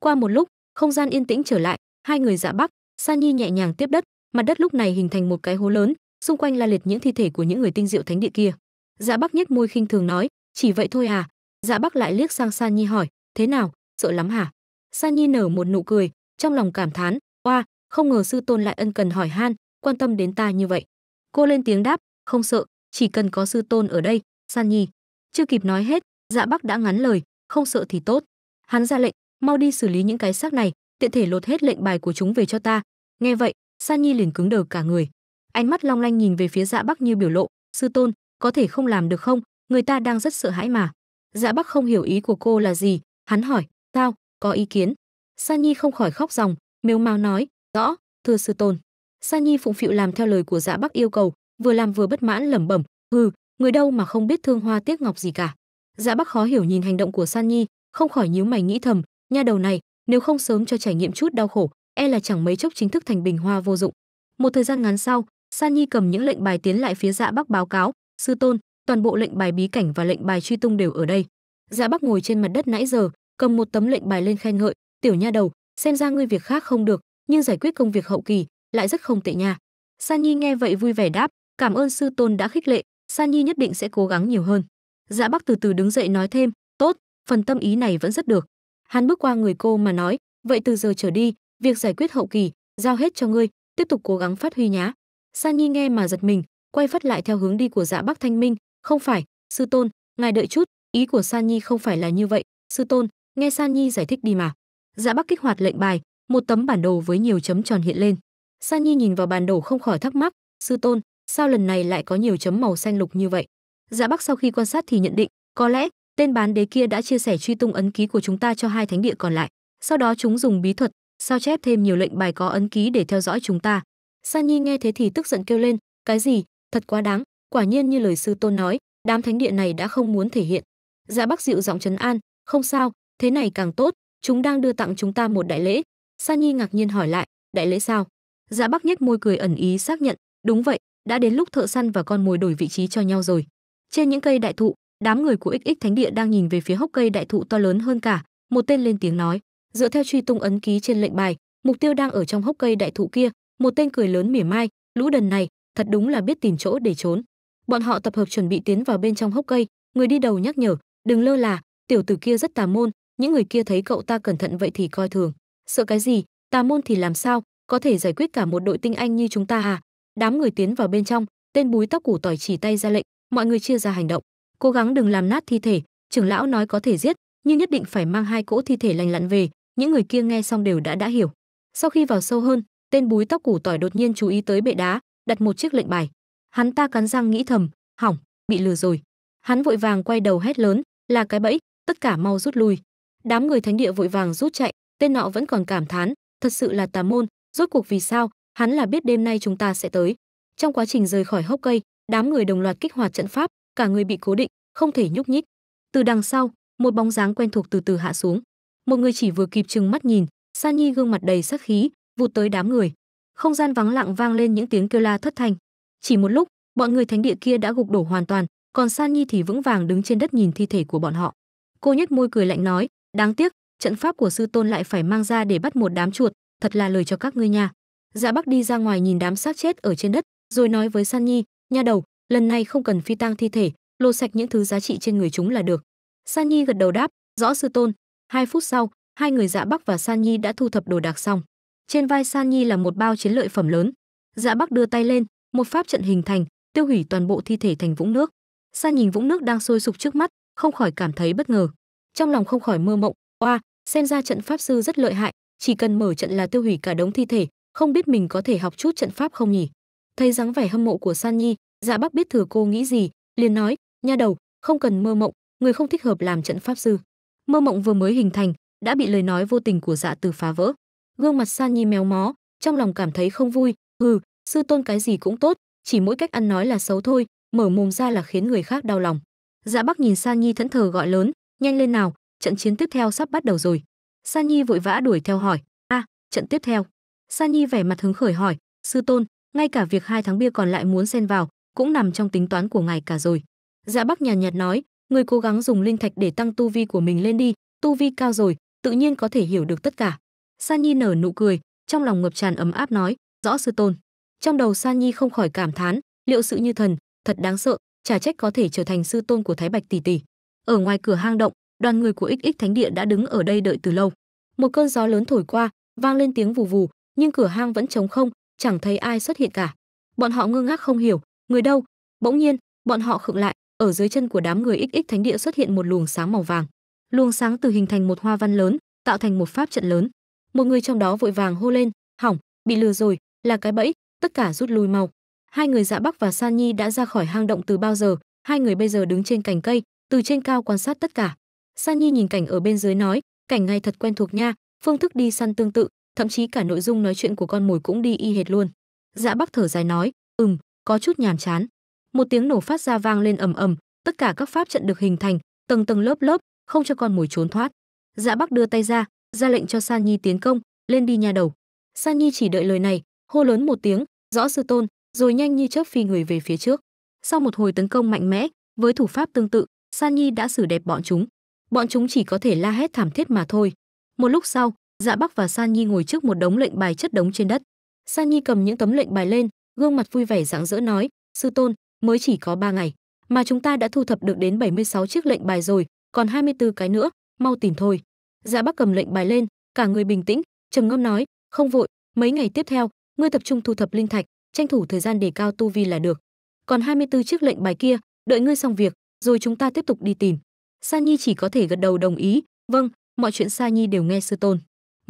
qua một lúc không gian yên tĩnh trở lại hai người dạ bắc sa nhi nhẹ nhàng tiếp đất mặt đất lúc này hình thành một cái hố lớn xung quanh la liệt những thi thể của những người tinh diệu thánh địa kia dạ bắc nhếch môi khinh thường nói chỉ vậy thôi à dạ bắc lại liếc sang sa nhi hỏi thế nào sợ lắm hả sa nhi nở một nụ cười trong lòng cảm thán oa không ngờ sư tôn lại ân cần hỏi han quan tâm đến ta như vậy cô lên tiếng đáp không sợ chỉ cần có sư tôn ở đây san nhi chưa kịp nói hết dạ bắc đã ngắn lời không sợ thì tốt hắn ra lệnh mau đi xử lý những cái xác này tiện thể lột hết lệnh bài của chúng về cho ta nghe vậy sa nhi liền cứng đờ cả người ánh mắt long lanh nhìn về phía dạ bắc như biểu lộ sư tôn có thể không làm được không người ta đang rất sợ hãi mà dạ bắc không hiểu ý của cô là gì hắn hỏi sao có ý kiến sa nhi không khỏi khóc ròng mếu mao nói rõ thưa sư tôn sa nhi phụng phịu làm theo lời của dạ bắc yêu cầu vừa làm vừa bất mãn lẩm bẩm hừ người đâu mà không biết thương hoa tiếc ngọc gì cả Dạ Bắc khó hiểu nhìn hành động của San Nhi, không khỏi nhíu mày nghĩ thầm, nha đầu này, nếu không sớm cho trải nghiệm chút đau khổ, e là chẳng mấy chốc chính thức thành bình hoa vô dụng. Một thời gian ngắn sau, San Nhi cầm những lệnh bài tiến lại phía Dạ Bắc báo cáo, "Sư tôn, toàn bộ lệnh bài bí cảnh và lệnh bài truy tung đều ở đây." Dạ Bắc ngồi trên mặt đất nãy giờ, cầm một tấm lệnh bài lên khen ngợi, "Tiểu nha đầu, xem ra ngươi việc khác không được, nhưng giải quyết công việc hậu kỳ lại rất không tệ nha." San Nhi nghe vậy vui vẻ đáp, "Cảm ơn sư tôn đã khích lệ, San Nhi nhất định sẽ cố gắng nhiều hơn." Dạ Bắc từ từ đứng dậy nói thêm, "Tốt, phần tâm ý này vẫn rất được." Hắn bước qua người cô mà nói, "Vậy từ giờ trở đi, việc giải quyết hậu kỳ giao hết cho ngươi, tiếp tục cố gắng phát huy nhá." San Nhi nghe mà giật mình, quay phát lại theo hướng đi của Dạ Bắc Thanh Minh, "Không phải, sư tôn, ngài đợi chút, ý của San Nhi không phải là như vậy, sư tôn, nghe San Nhi giải thích đi mà." Dạ Bắc kích hoạt lệnh bài, một tấm bản đồ với nhiều chấm tròn hiện lên. San Nhi nhìn vào bản đồ không khỏi thắc mắc, "Sư tôn, sao lần này lại có nhiều chấm màu xanh lục như vậy?" Dạ Bắc sau khi quan sát thì nhận định, có lẽ tên bán đế kia đã chia sẻ truy tung ấn ký của chúng ta cho hai thánh địa còn lại, sau đó chúng dùng bí thuật sao chép thêm nhiều lệnh bài có ấn ký để theo dõi chúng ta. San Nhi nghe thế thì tức giận kêu lên, cái gì? Thật quá đáng, quả nhiên như lời sư tôn nói, đám thánh địa này đã không muốn thể hiện. Dạ Bắc dịu giọng trấn an, không sao, thế này càng tốt, chúng đang đưa tặng chúng ta một đại lễ. San Nhi ngạc nhiên hỏi lại, đại lễ sao? Dạ Bắc nhếch môi cười ẩn ý xác nhận, đúng vậy, đã đến lúc thợ săn và con mồi đổi vị trí cho nhau rồi. Trên những cây đại thụ, đám người của XX Thánh Địa đang nhìn về phía hốc cây đại thụ to lớn hơn cả, một tên lên tiếng nói, dựa theo truy tung ấn ký trên lệnh bài, mục tiêu đang ở trong hốc cây đại thụ kia, một tên cười lớn mỉa mai, lũ đần này, thật đúng là biết tìm chỗ để trốn. Bọn họ tập hợp chuẩn bị tiến vào bên trong hốc cây, người đi đầu nhắc nhở, đừng lơ là, tiểu tử kia rất tà môn, những người kia thấy cậu ta cẩn thận vậy thì coi thường. Sợ cái gì, tà môn thì làm sao, có thể giải quyết cả một đội tinh anh như chúng ta à? Đám người tiến vào bên trong, tên búi tóc củ tỏi chỉ tay ra lệnh, mọi người chia ra hành động cố gắng đừng làm nát thi thể trưởng lão nói có thể giết nhưng nhất định phải mang hai cỗ thi thể lành lặn về những người kia nghe xong đều đã đã hiểu sau khi vào sâu hơn tên búi tóc củ tỏi đột nhiên chú ý tới bệ đá đặt một chiếc lệnh bài hắn ta cắn răng nghĩ thầm hỏng bị lừa rồi hắn vội vàng quay đầu hét lớn là cái bẫy tất cả mau rút lui đám người thánh địa vội vàng rút chạy tên nọ vẫn còn cảm thán thật sự là tà môn rốt cuộc vì sao hắn là biết đêm nay chúng ta sẽ tới trong quá trình rời khỏi hốc cây đám người đồng loạt kích hoạt trận pháp cả người bị cố định không thể nhúc nhích từ đằng sau một bóng dáng quen thuộc từ từ hạ xuống một người chỉ vừa kịp chừng mắt nhìn san nhi gương mặt đầy sắc khí vụt tới đám người không gian vắng lặng vang lên những tiếng kêu la thất thanh chỉ một lúc bọn người thánh địa kia đã gục đổ hoàn toàn còn san nhi thì vững vàng đứng trên đất nhìn thi thể của bọn họ cô nhếch môi cười lạnh nói đáng tiếc trận pháp của sư tôn lại phải mang ra để bắt một đám chuột thật là lời cho các ngươi nha dạ bắc đi ra ngoài nhìn đám xác chết ở trên đất rồi nói với san nhi nha đầu lần này không cần phi tang thi thể lột sạch những thứ giá trị trên người chúng là được san nhi gật đầu đáp rõ sư tôn hai phút sau hai người dạ bắc và san nhi đã thu thập đồ đạc xong trên vai san nhi là một bao chiến lợi phẩm lớn dạ bắc đưa tay lên một pháp trận hình thành tiêu hủy toàn bộ thi thể thành vũng nước san nhìn vũng nước đang sôi sục trước mắt không khỏi cảm thấy bất ngờ trong lòng không khỏi mơ mộng oa xem ra trận pháp sư rất lợi hại chỉ cần mở trận là tiêu hủy cả đống thi thể không biết mình có thể học chút trận pháp không nhỉ thấy dáng vẻ hâm mộ của san nhi dạ bác biết thừa cô nghĩ gì liền nói nha đầu không cần mơ mộng người không thích hợp làm trận pháp sư mơ mộng vừa mới hình thành đã bị lời nói vô tình của dạ từ phá vỡ gương mặt san nhi méo mó trong lòng cảm thấy không vui hừ sư tôn cái gì cũng tốt chỉ mỗi cách ăn nói là xấu thôi mở mồm ra là khiến người khác đau lòng dạ bắc nhìn san nhi thẫn thờ gọi lớn nhanh lên nào trận chiến tiếp theo sắp bắt đầu rồi san nhi vội vã đuổi theo hỏi a à, trận tiếp theo san nhi vẻ mặt hứng khởi hỏi sư tôn ngay cả việc hai tháng bia còn lại muốn xen vào cũng nằm trong tính toán của ngài cả rồi dạ bắc nhàn nhạt nói người cố gắng dùng linh thạch để tăng tu vi của mình lên đi tu vi cao rồi tự nhiên có thể hiểu được tất cả sa nhi nở nụ cười trong lòng ngập tràn ấm áp nói rõ sư tôn trong đầu sa nhi không khỏi cảm thán liệu sự như thần thật đáng sợ chả trách có thể trở thành sư tôn của thái bạch tỷ tỷ ở ngoài cửa hang động đoàn người của xx thánh địa đã đứng ở đây đợi từ lâu một cơn gió lớn thổi qua vang lên tiếng vù vù nhưng cửa hang vẫn trống không chẳng thấy ai xuất hiện cả. Bọn họ ngơ ngác không hiểu, người đâu? Bỗng nhiên, bọn họ khựng lại, ở dưới chân của đám người XX thánh địa xuất hiện một luồng sáng màu vàng. Luồng sáng từ hình thành một hoa văn lớn, tạo thành một pháp trận lớn. Một người trong đó vội vàng hô lên, "Hỏng, bị lừa rồi, là cái bẫy, tất cả rút lui mau." Hai người Dạ Bắc và San Nhi đã ra khỏi hang động từ bao giờ, hai người bây giờ đứng trên cành cây, từ trên cao quan sát tất cả. San Nhi nhìn cảnh ở bên dưới nói, cảnh ngay thật quen thuộc nha, phương thức đi săn tương tự, thậm chí cả nội dung nói chuyện của con mồi cũng đi y hệt luôn dạ bắc thở dài nói ừm có chút nhàm chán một tiếng nổ phát ra vang lên ầm ầm tất cả các pháp trận được hình thành tầng tầng lớp lớp không cho con mồi trốn thoát dạ bắc đưa tay ra ra lệnh cho san nhi tiến công lên đi nha đầu san nhi chỉ đợi lời này hô lớn một tiếng rõ sư tôn rồi nhanh như chớp phi người về phía trước sau một hồi tấn công mạnh mẽ với thủ pháp tương tự san nhi đã xử đẹp bọn chúng bọn chúng chỉ có thể la hét thảm thiết mà thôi một lúc sau Dạ Bắc và San Nhi ngồi trước một đống lệnh bài chất đống trên đất. San Nhi cầm những tấm lệnh bài lên, gương mặt vui vẻ rạng rỡ nói, "Sư tôn, mới chỉ có 3 ngày, mà chúng ta đã thu thập được đến 76 chiếc lệnh bài rồi, còn 24 cái nữa, mau tìm thôi." Dạ Bắc cầm lệnh bài lên, cả người bình tĩnh, trầm ngâm nói, "Không vội, mấy ngày tiếp theo, ngươi tập trung thu thập linh thạch, tranh thủ thời gian để cao tu vi là được. Còn 24 chiếc lệnh bài kia, đợi ngươi xong việc, rồi chúng ta tiếp tục đi tìm." San Nhi chỉ có thể gật đầu đồng ý, "Vâng, mọi chuyện San Nhi đều nghe sư tôn."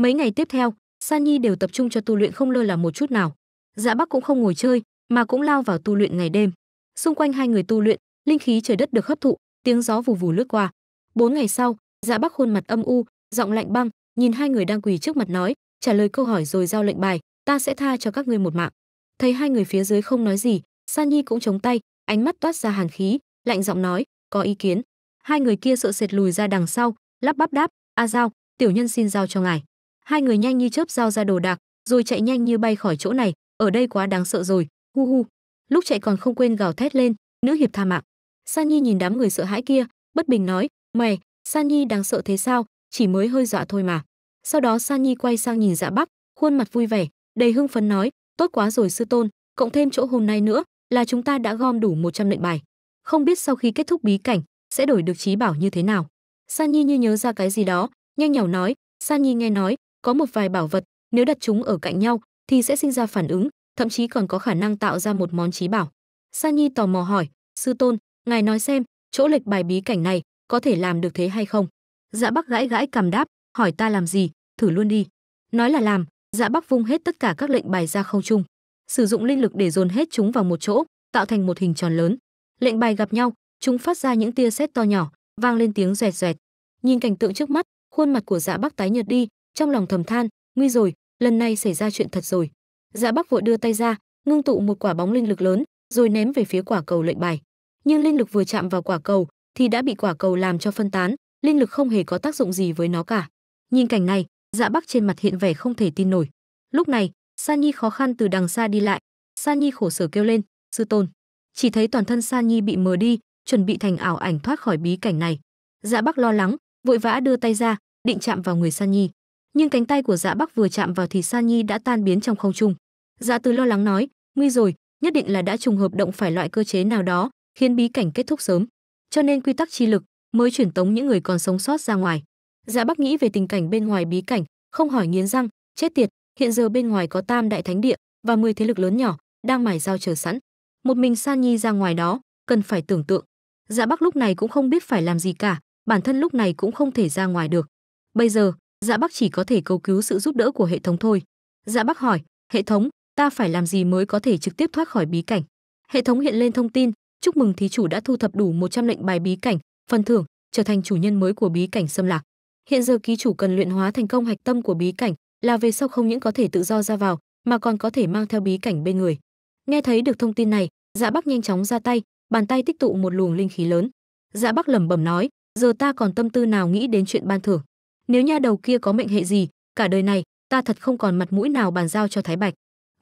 Mấy ngày tiếp theo, San Nhi đều tập trung cho tu luyện không lơ là một chút nào. Dạ Bắc cũng không ngồi chơi, mà cũng lao vào tu luyện ngày đêm. Xung quanh hai người tu luyện, linh khí trời đất được hấp thụ, tiếng gió vù vù lướt qua. Bốn ngày sau, Dạ Bắc khuôn mặt âm u, giọng lạnh băng, nhìn hai người đang quỳ trước mặt nói, trả lời câu hỏi rồi giao lệnh bài, ta sẽ tha cho các ngươi một mạng. Thấy hai người phía dưới không nói gì, San Nhi cũng chống tay, ánh mắt toát ra hàn khí, lạnh giọng nói, có ý kiến. Hai người kia sợ sệt lùi ra đằng sau, lắp bắp đáp, "A Giao, tiểu nhân xin giao cho ngài." hai người nhanh như chớp giao ra đồ đạc rồi chạy nhanh như bay khỏi chỗ này ở đây quá đáng sợ rồi hu hu lúc chạy còn không quên gào thét lên nữ hiệp tha mạng san nhi nhìn đám người sợ hãi kia bất bình nói mày san nhi đáng sợ thế sao chỉ mới hơi dọa thôi mà sau đó san nhi quay sang nhìn dạ bắc khuôn mặt vui vẻ đầy hưng phấn nói tốt quá rồi sư tôn cộng thêm chỗ hôm nay nữa là chúng ta đã gom đủ 100 lệnh bài không biết sau khi kết thúc bí cảnh sẽ đổi được trí bảo như thế nào san nhi như nhớ ra cái gì đó nhanh nhảu nói san nhi nghe nói có một vài bảo vật nếu đặt chúng ở cạnh nhau thì sẽ sinh ra phản ứng thậm chí còn có khả năng tạo ra một món trí bảo sa nhi tò mò hỏi sư tôn ngài nói xem chỗ lệch bài bí cảnh này có thể làm được thế hay không dạ bắc gãi gãi cằm đáp hỏi ta làm gì thử luôn đi nói là làm dạ bắc vung hết tất cả các lệnh bài ra không trung sử dụng linh lực để dồn hết chúng vào một chỗ tạo thành một hình tròn lớn lệnh bài gặp nhau chúng phát ra những tia sét to nhỏ vang lên tiếng rẹt rẹt nhìn cảnh tượng trước mắt khuôn mặt của dạ bắc tái nhợt đi trong lòng thầm than nguy rồi lần này xảy ra chuyện thật rồi dạ bắc vội đưa tay ra ngưng tụ một quả bóng linh lực lớn rồi ném về phía quả cầu lệnh bài nhưng linh lực vừa chạm vào quả cầu thì đã bị quả cầu làm cho phân tán linh lực không hề có tác dụng gì với nó cả nhìn cảnh này dạ bắc trên mặt hiện vẻ không thể tin nổi lúc này san nhi khó khăn từ đằng xa đi lại san nhi khổ sở kêu lên sư tôn chỉ thấy toàn thân san nhi bị mờ đi chuẩn bị thành ảo ảnh thoát khỏi bí cảnh này dạ bắc lo lắng vội vã đưa tay ra định chạm vào người san nhi nhưng cánh tay của dạ bắc vừa chạm vào thì san nhi đã tan biến trong không trung dạ từ lo lắng nói nguy rồi nhất định là đã trùng hợp động phải loại cơ chế nào đó khiến bí cảnh kết thúc sớm cho nên quy tắc chi lực mới chuyển tống những người còn sống sót ra ngoài dạ bắc nghĩ về tình cảnh bên ngoài bí cảnh không hỏi nghiến răng chết tiệt hiện giờ bên ngoài có tam đại thánh địa và 10 thế lực lớn nhỏ đang mải dao chờ sẵn một mình san nhi ra ngoài đó cần phải tưởng tượng dạ bắc lúc này cũng không biết phải làm gì cả bản thân lúc này cũng không thể ra ngoài được bây giờ Dạ Bắc chỉ có thể cầu cứu sự giúp đỡ của hệ thống thôi. Dạ Bắc hỏi, "Hệ thống, ta phải làm gì mới có thể trực tiếp thoát khỏi bí cảnh?" Hệ thống hiện lên thông tin, "Chúc mừng thí chủ đã thu thập đủ 100 lệnh bài bí cảnh, phần thưởng trở thành chủ nhân mới của bí cảnh xâm lạc." Hiện giờ ký chủ cần luyện hóa thành công hạch tâm của bí cảnh, là về sau không những có thể tự do ra vào, mà còn có thể mang theo bí cảnh bên người. Nghe thấy được thông tin này, Dạ Bắc nhanh chóng ra tay, bàn tay tích tụ một luồng linh khí lớn. Dạ Bắc lẩm bẩm nói, giờ ta còn tâm tư nào nghĩ đến chuyện ban thưởng nếu nha đầu kia có mệnh hệ gì cả đời này ta thật không còn mặt mũi nào bàn giao cho thái bạch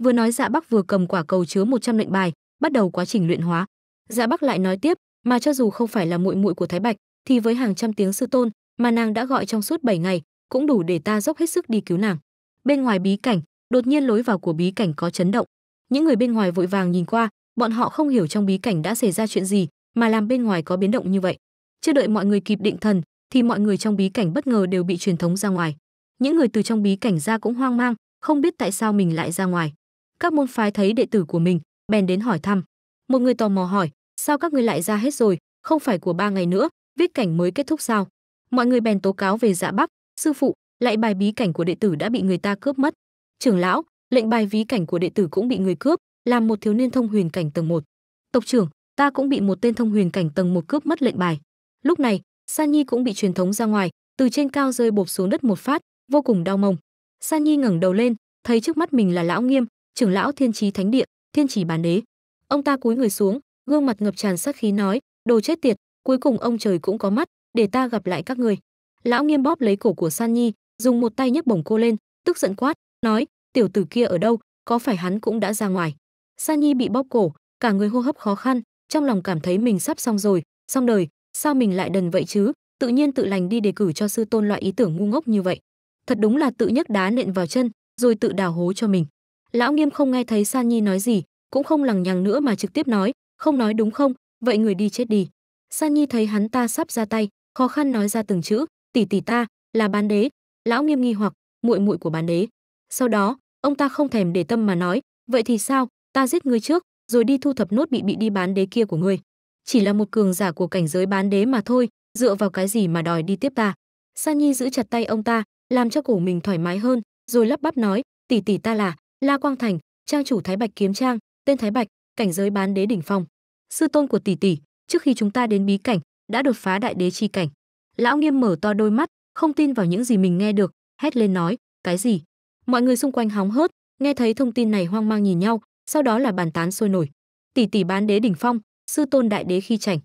vừa nói dạ bắc vừa cầm quả cầu chứa 100 lệnh bài bắt đầu quá trình luyện hóa dạ bắc lại nói tiếp mà cho dù không phải là muội muội của thái bạch thì với hàng trăm tiếng sư tôn mà nàng đã gọi trong suốt 7 ngày cũng đủ để ta dốc hết sức đi cứu nàng bên ngoài bí cảnh đột nhiên lối vào của bí cảnh có chấn động những người bên ngoài vội vàng nhìn qua bọn họ không hiểu trong bí cảnh đã xảy ra chuyện gì mà làm bên ngoài có biến động như vậy chưa đợi mọi người kịp định thần thì mọi người trong bí cảnh bất ngờ đều bị truyền thống ra ngoài. Những người từ trong bí cảnh ra cũng hoang mang, không biết tại sao mình lại ra ngoài. Các môn phái thấy đệ tử của mình, bèn đến hỏi thăm. Một người tò mò hỏi, sao các người lại ra hết rồi, không phải của ba ngày nữa, viết cảnh mới kết thúc sao? Mọi người bèn tố cáo về dạ bắc, sư phụ, lại bài bí cảnh của đệ tử đã bị người ta cướp mất. Trưởng lão, lệnh bài bí cảnh của đệ tử cũng bị người cướp, làm một thiếu niên thông huyền cảnh tầng 1. Tộc trưởng, ta cũng bị một tên thông huyền cảnh tầng 1 cướp mất lệnh bài. Lúc này, san nhi cũng bị truyền thống ra ngoài từ trên cao rơi bột xuống đất một phát vô cùng đau mông san nhi ngẩng đầu lên thấy trước mắt mình là lão nghiêm trưởng lão thiên trí thánh địa thiên chỉ bản đế ông ta cúi người xuống gương mặt ngập tràn sát khí nói đồ chết tiệt cuối cùng ông trời cũng có mắt để ta gặp lại các người lão nghiêm bóp lấy cổ của san nhi dùng một tay nhấc bổng cô lên tức giận quát nói tiểu tử kia ở đâu có phải hắn cũng đã ra ngoài san nhi bị bóp cổ cả người hô hấp khó khăn trong lòng cảm thấy mình sắp xong rồi xong đời sao mình lại đần vậy chứ tự nhiên tự lành đi đề cử cho sư tôn loại ý tưởng ngu ngốc như vậy thật đúng là tự nhấc đá nện vào chân rồi tự đào hố cho mình lão nghiêm không nghe thấy san nhi nói gì cũng không lằng nhằng nữa mà trực tiếp nói không nói đúng không vậy người đi chết đi san nhi thấy hắn ta sắp ra tay khó khăn nói ra từng chữ tỷ tỷ ta là bán đế lão nghiêm nghi hoặc muội muội của bán đế sau đó ông ta không thèm để tâm mà nói vậy thì sao ta giết ngươi trước rồi đi thu thập nốt bị bị đi bán đế kia của ngươi chỉ là một cường giả của cảnh giới bán đế mà thôi, dựa vào cái gì mà đòi đi tiếp ta. Sa Nhi giữ chặt tay ông ta, làm cho cổ mình thoải mái hơn, rồi lắp bắp nói, tỷ tỷ ta là La Quang Thành, trang chủ Thái Bạch Kiếm Trang, tên Thái Bạch, cảnh giới bán đế đỉnh phong. Sư tôn của tỷ tỷ, trước khi chúng ta đến bí cảnh, đã đột phá đại đế chi cảnh. Lão Nghiêm mở to đôi mắt, không tin vào những gì mình nghe được, hét lên nói, cái gì? Mọi người xung quanh hóng hớt, nghe thấy thông tin này hoang mang nhìn nhau, sau đó là bàn tán sôi nổi. Tỷ tỷ bán đế đỉnh phong, sư tôn đại đế khi chảnh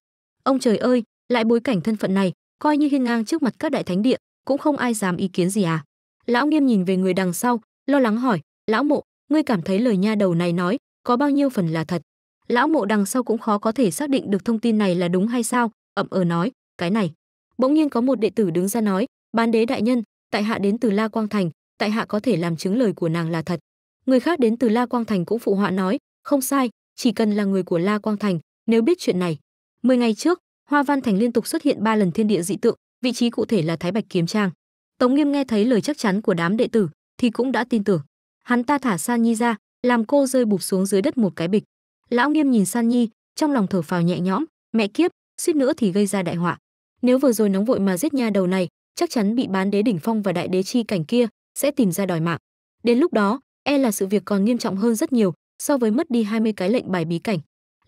ông trời ơi lại bối cảnh thân phận này coi như hiên ngang trước mặt các đại thánh địa cũng không ai dám ý kiến gì à lão nghiêm nhìn về người đằng sau lo lắng hỏi lão mộ ngươi cảm thấy lời nha đầu này nói có bao nhiêu phần là thật lão mộ đằng sau cũng khó có thể xác định được thông tin này là đúng hay sao ậm ờ nói cái này bỗng nhiên có một đệ tử đứng ra nói bán đế đại nhân tại hạ đến từ la quang thành tại hạ có thể làm chứng lời của nàng là thật người khác đến từ la quang thành cũng phụ họa nói không sai chỉ cần là người của la quang thành nếu biết chuyện này, 10 ngày trước, Hoa Văn Thành liên tục xuất hiện 3 lần thiên địa dị tượng, vị trí cụ thể là Thái Bạch Kiếm Trang. Tống Nghiêm nghe thấy lời chắc chắn của đám đệ tử thì cũng đã tin tưởng. Hắn ta thả San Nhi ra, làm cô rơi bụp xuống dưới đất một cái bịch. Lão Nghiêm nhìn San Nhi, trong lòng thở phào nhẹ nhõm, mẹ kiếp, suýt nữa thì gây ra đại họa. Nếu vừa rồi nóng vội mà giết nha đầu này, chắc chắn bị bán đế đỉnh phong và đại đế chi cảnh kia sẽ tìm ra đòi mạng. Đến lúc đó, e là sự việc còn nghiêm trọng hơn rất nhiều so với mất đi 20 cái lệnh bài bí cảnh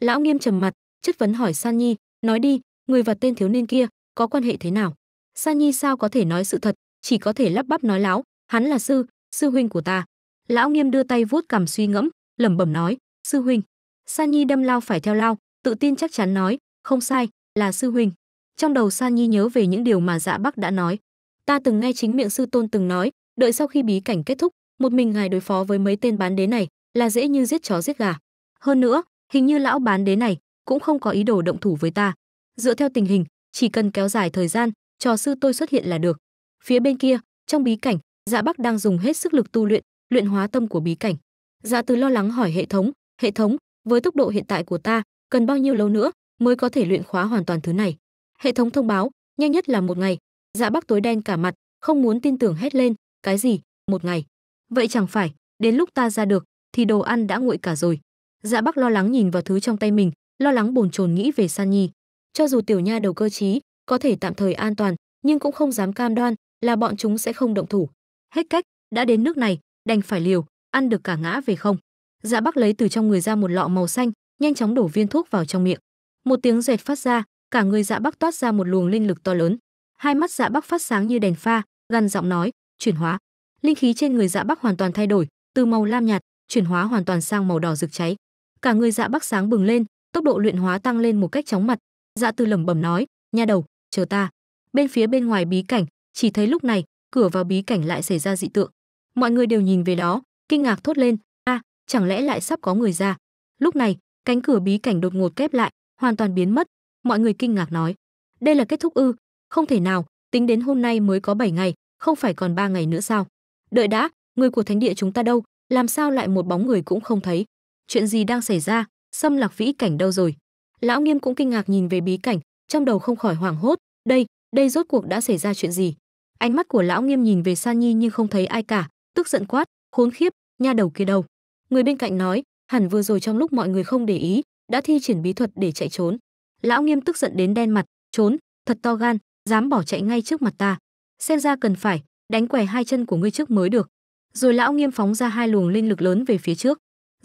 lão nghiêm trầm mặt chất vấn hỏi san nhi nói đi người và tên thiếu niên kia có quan hệ thế nào san nhi sao có thể nói sự thật chỉ có thể lắp bắp nói lão hắn là sư sư huynh của ta lão nghiêm đưa tay vuốt cằm suy ngẫm lẩm bẩm nói sư huynh san nhi đâm lao phải theo lao tự tin chắc chắn nói không sai là sư huynh trong đầu san nhi nhớ về những điều mà dạ bắc đã nói ta từng nghe chính miệng sư tôn từng nói đợi sau khi bí cảnh kết thúc một mình ngài đối phó với mấy tên bán đế này là dễ như giết chó giết gà hơn nữa hình như lão bán đế này cũng không có ý đồ động thủ với ta dựa theo tình hình chỉ cần kéo dài thời gian trò sư tôi xuất hiện là được phía bên kia trong bí cảnh dạ bắc đang dùng hết sức lực tu luyện luyện hóa tâm của bí cảnh dạ từ lo lắng hỏi hệ thống hệ thống với tốc độ hiện tại của ta cần bao nhiêu lâu nữa mới có thể luyện khóa hoàn toàn thứ này hệ thống thông báo nhanh nhất là một ngày dạ bắc tối đen cả mặt không muốn tin tưởng hét lên cái gì một ngày vậy chẳng phải đến lúc ta ra được thì đồ ăn đã nguội cả rồi dạ bắc lo lắng nhìn vào thứ trong tay mình lo lắng bồn chồn nghĩ về san nhi cho dù tiểu nha đầu cơ trí có thể tạm thời an toàn nhưng cũng không dám cam đoan là bọn chúng sẽ không động thủ hết cách đã đến nước này đành phải liều ăn được cả ngã về không dạ bắc lấy từ trong người ra một lọ màu xanh nhanh chóng đổ viên thuốc vào trong miệng một tiếng rệt phát ra cả người dạ bắc toát ra một luồng linh lực to lớn hai mắt dạ bắc phát sáng như đèn pha gằn giọng nói chuyển hóa linh khí trên người dạ bắc hoàn toàn thay đổi từ màu lam nhạt chuyển hóa hoàn toàn sang màu đỏ rực cháy cả người dạ bắc sáng bừng lên tốc độ luyện hóa tăng lên một cách chóng mặt dạ từ lẩm bẩm nói nha đầu chờ ta bên phía bên ngoài bí cảnh chỉ thấy lúc này cửa vào bí cảnh lại xảy ra dị tượng mọi người đều nhìn về đó kinh ngạc thốt lên a à, chẳng lẽ lại sắp có người ra lúc này cánh cửa bí cảnh đột ngột kép lại hoàn toàn biến mất mọi người kinh ngạc nói đây là kết thúc ư không thể nào tính đến hôm nay mới có 7 ngày không phải còn ba ngày nữa sao đợi đã người của thánh địa chúng ta đâu làm sao lại một bóng người cũng không thấy chuyện gì đang xảy ra xâm lạc vĩ cảnh đâu rồi lão nghiêm cũng kinh ngạc nhìn về bí cảnh trong đầu không khỏi hoảng hốt đây đây rốt cuộc đã xảy ra chuyện gì ánh mắt của lão nghiêm nhìn về san nhi nhưng không thấy ai cả tức giận quát khốn khiếp nha đầu kia đâu người bên cạnh nói hẳn vừa rồi trong lúc mọi người không để ý đã thi triển bí thuật để chạy trốn lão nghiêm tức giận đến đen mặt trốn thật to gan dám bỏ chạy ngay trước mặt ta xem ra cần phải đánh què hai chân của ngươi trước mới được rồi lão nghiêm phóng ra hai luồng linh lực lớn về phía trước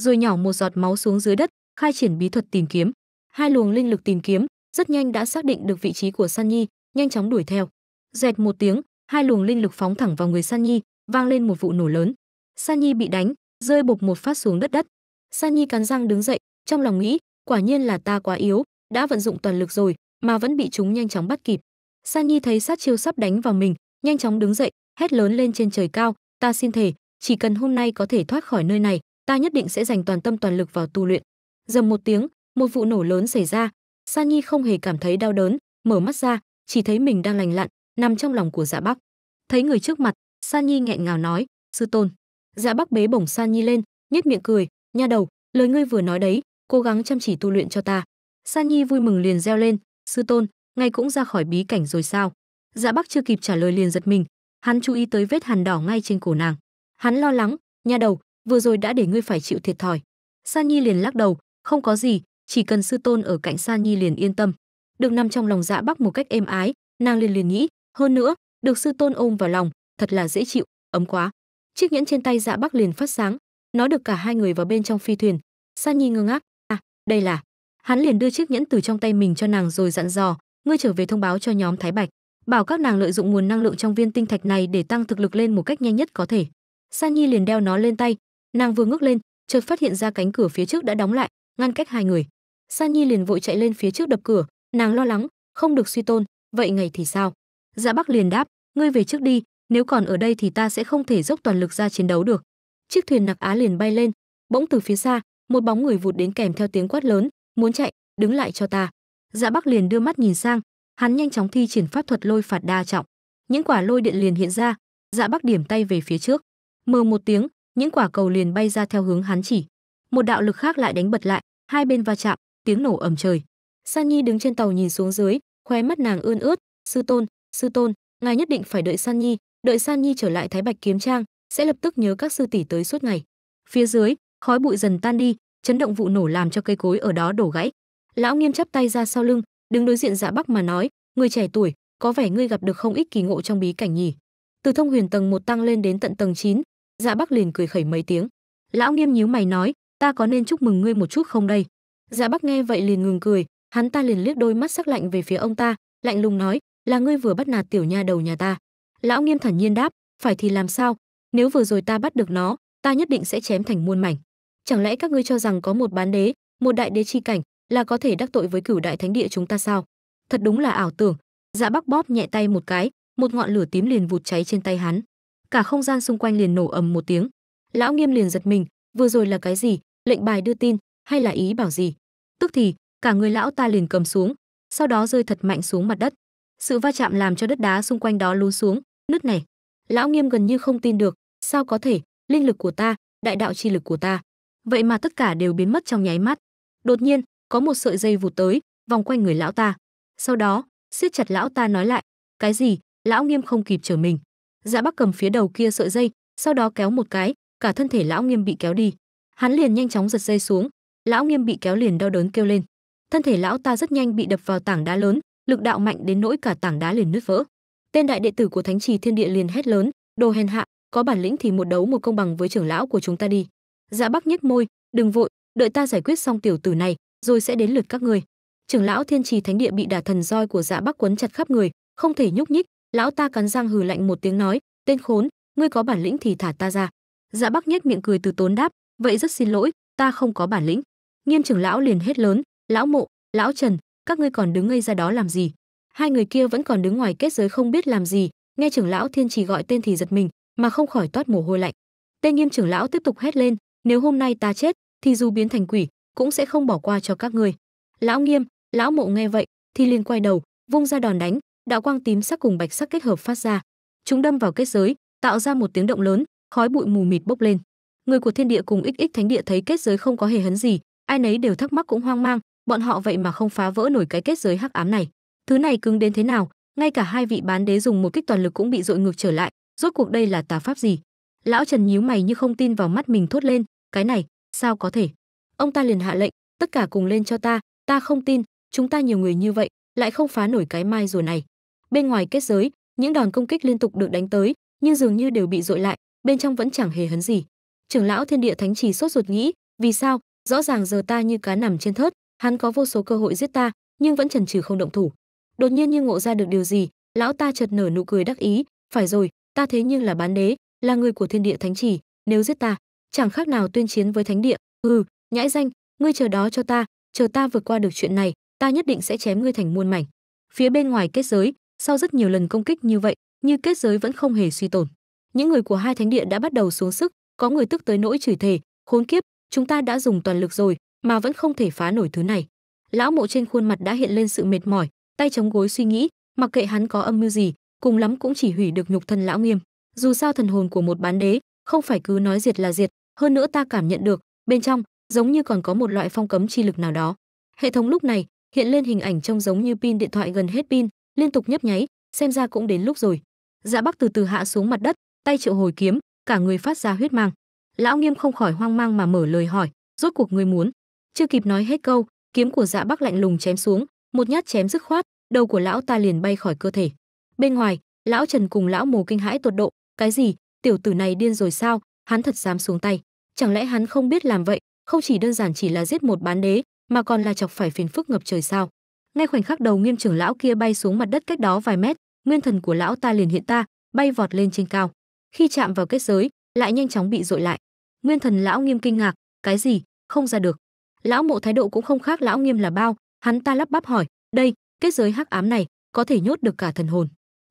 rồi nhỏ một giọt máu xuống dưới đất, khai triển bí thuật tìm kiếm. Hai luồng linh lực tìm kiếm rất nhanh đã xác định được vị trí của Nhi, nhanh chóng đuổi theo. Rẹt một tiếng, hai luồng linh lực phóng thẳng vào người Nhi, vang lên một vụ nổ lớn. Nhi bị đánh, rơi bột một phát xuống đất đất. Nhi cắn răng đứng dậy, trong lòng nghĩ, quả nhiên là ta quá yếu, đã vận dụng toàn lực rồi mà vẫn bị chúng nhanh chóng bắt kịp. Nhi thấy sát chiêu sắp đánh vào mình, nhanh chóng đứng dậy, hét lớn lên trên trời cao, ta xin thề, chỉ cần hôm nay có thể thoát khỏi nơi này, ta nhất định sẽ dành toàn tâm toàn lực vào tu luyện dầm một tiếng một vụ nổ lớn xảy ra sa nhi không hề cảm thấy đau đớn mở mắt ra chỉ thấy mình đang lành lặn nằm trong lòng của dạ bắc thấy người trước mặt sa nhi nghẹn ngào nói sư tôn dạ bắc bế bổng sa nhi lên nhếch miệng cười nha đầu lời ngươi vừa nói đấy cố gắng chăm chỉ tu luyện cho ta sa nhi vui mừng liền reo lên sư tôn ngay cũng ra khỏi bí cảnh rồi sao dạ bắc chưa kịp trả lời liền giật mình hắn chú ý tới vết hằn đỏ ngay trên cổ nàng hắn lo lắng nha đầu vừa rồi đã để ngươi phải chịu thiệt thòi san nhi liền lắc đầu không có gì chỉ cần sư tôn ở cạnh san nhi liền yên tâm được nằm trong lòng dạ bắc một cách êm ái nàng liền liền nghĩ hơn nữa được sư tôn ôm vào lòng thật là dễ chịu ấm quá chiếc nhẫn trên tay dạ bắc liền phát sáng nó được cả hai người vào bên trong phi thuyền san nhi ngơ ngác à đây là hắn liền đưa chiếc nhẫn từ trong tay mình cho nàng rồi dặn dò ngươi trở về thông báo cho nhóm thái bạch bảo các nàng lợi dụng nguồn năng lượng trong viên tinh thạch này để tăng thực lực lên một cách nhanh nhất có thể san nhi liền đeo nó lên tay nàng vừa ngước lên chợt phát hiện ra cánh cửa phía trước đã đóng lại ngăn cách hai người sa nhi liền vội chạy lên phía trước đập cửa nàng lo lắng không được suy tôn vậy ngày thì sao dạ bắc liền đáp ngươi về trước đi nếu còn ở đây thì ta sẽ không thể dốc toàn lực ra chiến đấu được chiếc thuyền nặc á liền bay lên bỗng từ phía xa một bóng người vụt đến kèm theo tiếng quát lớn muốn chạy đứng lại cho ta dạ bắc liền đưa mắt nhìn sang hắn nhanh chóng thi triển pháp thuật lôi phạt đa trọng những quả lôi điện liền hiện ra dạ bắc điểm tay về phía trước mờ một tiếng những quả cầu liền bay ra theo hướng hắn chỉ. Một đạo lực khác lại đánh bật lại, hai bên va chạm, tiếng nổ ầm trời. San Nhi đứng trên tàu nhìn xuống dưới, khóe mắt nàng ươn ướt, "Sư tôn, sư tôn, ngài nhất định phải đợi San Nhi, đợi San Nhi trở lại Thái Bạch kiếm trang, sẽ lập tức nhớ các sư tỷ tới suốt ngày." Phía dưới, khói bụi dần tan đi, chấn động vụ nổ làm cho cây cối ở đó đổ gãy. Lão Nghiêm chắp tay ra sau lưng, đứng đối diện Dạ Bắc mà nói, "Người trẻ tuổi, có vẻ ngươi gặp được không ít kỳ ngộ trong bí cảnh nhỉ?" Từ thông huyền tầng một tăng lên đến tận tầng chín dạ bắc liền cười khẩy mấy tiếng lão nghiêm nhíu mày nói ta có nên chúc mừng ngươi một chút không đây dạ bắc nghe vậy liền ngừng cười hắn ta liền liếc đôi mắt sắc lạnh về phía ông ta lạnh lùng nói là ngươi vừa bắt nạt tiểu nha đầu nhà ta lão nghiêm thản nhiên đáp phải thì làm sao nếu vừa rồi ta bắt được nó ta nhất định sẽ chém thành muôn mảnh chẳng lẽ các ngươi cho rằng có một bán đế một đại đế chi cảnh là có thể đắc tội với cửu đại thánh địa chúng ta sao thật đúng là ảo tưởng dạ bắc bóp nhẹ tay một cái một ngọn lửa tím liền vụt cháy trên tay hắn cả không gian xung quanh liền nổ ầm một tiếng lão nghiêm liền giật mình vừa rồi là cái gì lệnh bài đưa tin hay là ý bảo gì tức thì cả người lão ta liền cầm xuống sau đó rơi thật mạnh xuống mặt đất sự va chạm làm cho đất đá xung quanh đó lún xuống nứt nẻ lão nghiêm gần như không tin được sao có thể linh lực của ta đại đạo chi lực của ta vậy mà tất cả đều biến mất trong nháy mắt đột nhiên có một sợi dây vụt tới vòng quanh người lão ta sau đó siết chặt lão ta nói lại cái gì lão nghiêm không kịp trở mình Dạ Bắc cầm phía đầu kia sợi dây, sau đó kéo một cái, cả thân thể lão Nghiêm bị kéo đi. Hắn liền nhanh chóng giật dây xuống, lão Nghiêm bị kéo liền đau đớn kêu lên. Thân thể lão ta rất nhanh bị đập vào tảng đá lớn, lực đạo mạnh đến nỗi cả tảng đá liền nứt vỡ. Tên đại đệ tử của Thánh trì Thiên Địa liền hét lớn, "Đồ hèn hạ, có bản lĩnh thì một đấu một công bằng với trưởng lão của chúng ta đi." Dạ Bắc nhếch môi, "Đừng vội, đợi ta giải quyết xong tiểu tử này, rồi sẽ đến lượt các ngươi." Trưởng lão Thiên Trì Thánh Địa bị đả thần roi của Dạ Bắc quấn chặt khắp người, không thể nhúc nhích, lão ta cắn răng hừ lạnh một tiếng nói tên khốn ngươi có bản lĩnh thì thả ta ra dạ bắc nhếch miệng cười từ tốn đáp vậy rất xin lỗi ta không có bản lĩnh nghiêm trưởng lão liền hết lớn lão mộ lão trần các ngươi còn đứng ngây ra đó làm gì hai người kia vẫn còn đứng ngoài kết giới không biết làm gì nghe trưởng lão thiên trì gọi tên thì giật mình mà không khỏi toát mồ hôi lạnh tên nghiêm trưởng lão tiếp tục hét lên nếu hôm nay ta chết thì dù biến thành quỷ cũng sẽ không bỏ qua cho các ngươi lão nghiêm lão mộ nghe vậy thì liền quay đầu vung ra đòn đánh đạo quang tím sắc cùng bạch sắc kết hợp phát ra chúng đâm vào kết giới tạo ra một tiếng động lớn khói bụi mù mịt bốc lên người của thiên địa cùng ích ích thánh địa thấy kết giới không có hề hấn gì ai nấy đều thắc mắc cũng hoang mang bọn họ vậy mà không phá vỡ nổi cái kết giới hắc ám này thứ này cứng đến thế nào ngay cả hai vị bán đế dùng một kích toàn lực cũng bị dội ngược trở lại rốt cuộc đây là tà pháp gì lão trần nhíu mày như không tin vào mắt mình thốt lên cái này sao có thể ông ta liền hạ lệnh tất cả cùng lên cho ta ta không tin chúng ta nhiều người như vậy lại không phá nổi cái mai rùa này bên ngoài kết giới những đòn công kích liên tục được đánh tới nhưng dường như đều bị dội lại bên trong vẫn chẳng hề hấn gì trưởng lão thiên địa thánh trì sốt ruột nghĩ vì sao rõ ràng giờ ta như cá nằm trên thớt hắn có vô số cơ hội giết ta nhưng vẫn chần chừ không động thủ đột nhiên như ngộ ra được điều gì lão ta chợt nở nụ cười đắc ý phải rồi ta thế nhưng là bán đế là người của thiên địa thánh trì nếu giết ta chẳng khác nào tuyên chiến với thánh địa ừ nhãi danh ngươi chờ đó cho ta chờ ta vượt qua được chuyện này ta nhất định sẽ chém ngươi thành muôn mảnh phía bên ngoài kết giới sau rất nhiều lần công kích như vậy như kết giới vẫn không hề suy tổn những người của hai thánh địa đã bắt đầu xuống sức có người tức tới nỗi chửi thề khốn kiếp chúng ta đã dùng toàn lực rồi mà vẫn không thể phá nổi thứ này lão mộ trên khuôn mặt đã hiện lên sự mệt mỏi tay chống gối suy nghĩ mặc kệ hắn có âm mưu gì cùng lắm cũng chỉ hủy được nhục thân lão nghiêm dù sao thần hồn của một bán đế không phải cứ nói diệt là diệt hơn nữa ta cảm nhận được bên trong giống như còn có một loại phong cấm chi lực nào đó hệ thống lúc này hiện lên hình ảnh trông giống như pin điện thoại gần hết pin liên tục nhấp nháy xem ra cũng đến lúc rồi dạ bắc từ từ hạ xuống mặt đất tay triệu hồi kiếm cả người phát ra huyết mang lão nghiêm không khỏi hoang mang mà mở lời hỏi rốt cuộc người muốn chưa kịp nói hết câu kiếm của dạ bắc lạnh lùng chém xuống một nhát chém dứt khoát đầu của lão ta liền bay khỏi cơ thể bên ngoài lão trần cùng lão mồ kinh hãi tột độ cái gì tiểu tử này điên rồi sao hắn thật dám xuống tay chẳng lẽ hắn không biết làm vậy không chỉ đơn giản chỉ là giết một bán đế mà còn là chọc phải phiền phức ngập trời sao ngay khoảnh khắc đầu nghiêm trưởng lão kia bay xuống mặt đất cách đó vài mét nguyên thần của lão ta liền hiện ta bay vọt lên trên cao khi chạm vào kết giới lại nhanh chóng bị dội lại nguyên thần lão nghiêm kinh ngạc cái gì không ra được lão mộ thái độ cũng không khác lão nghiêm là bao hắn ta lắp bắp hỏi đây kết giới hắc ám này có thể nhốt được cả thần hồn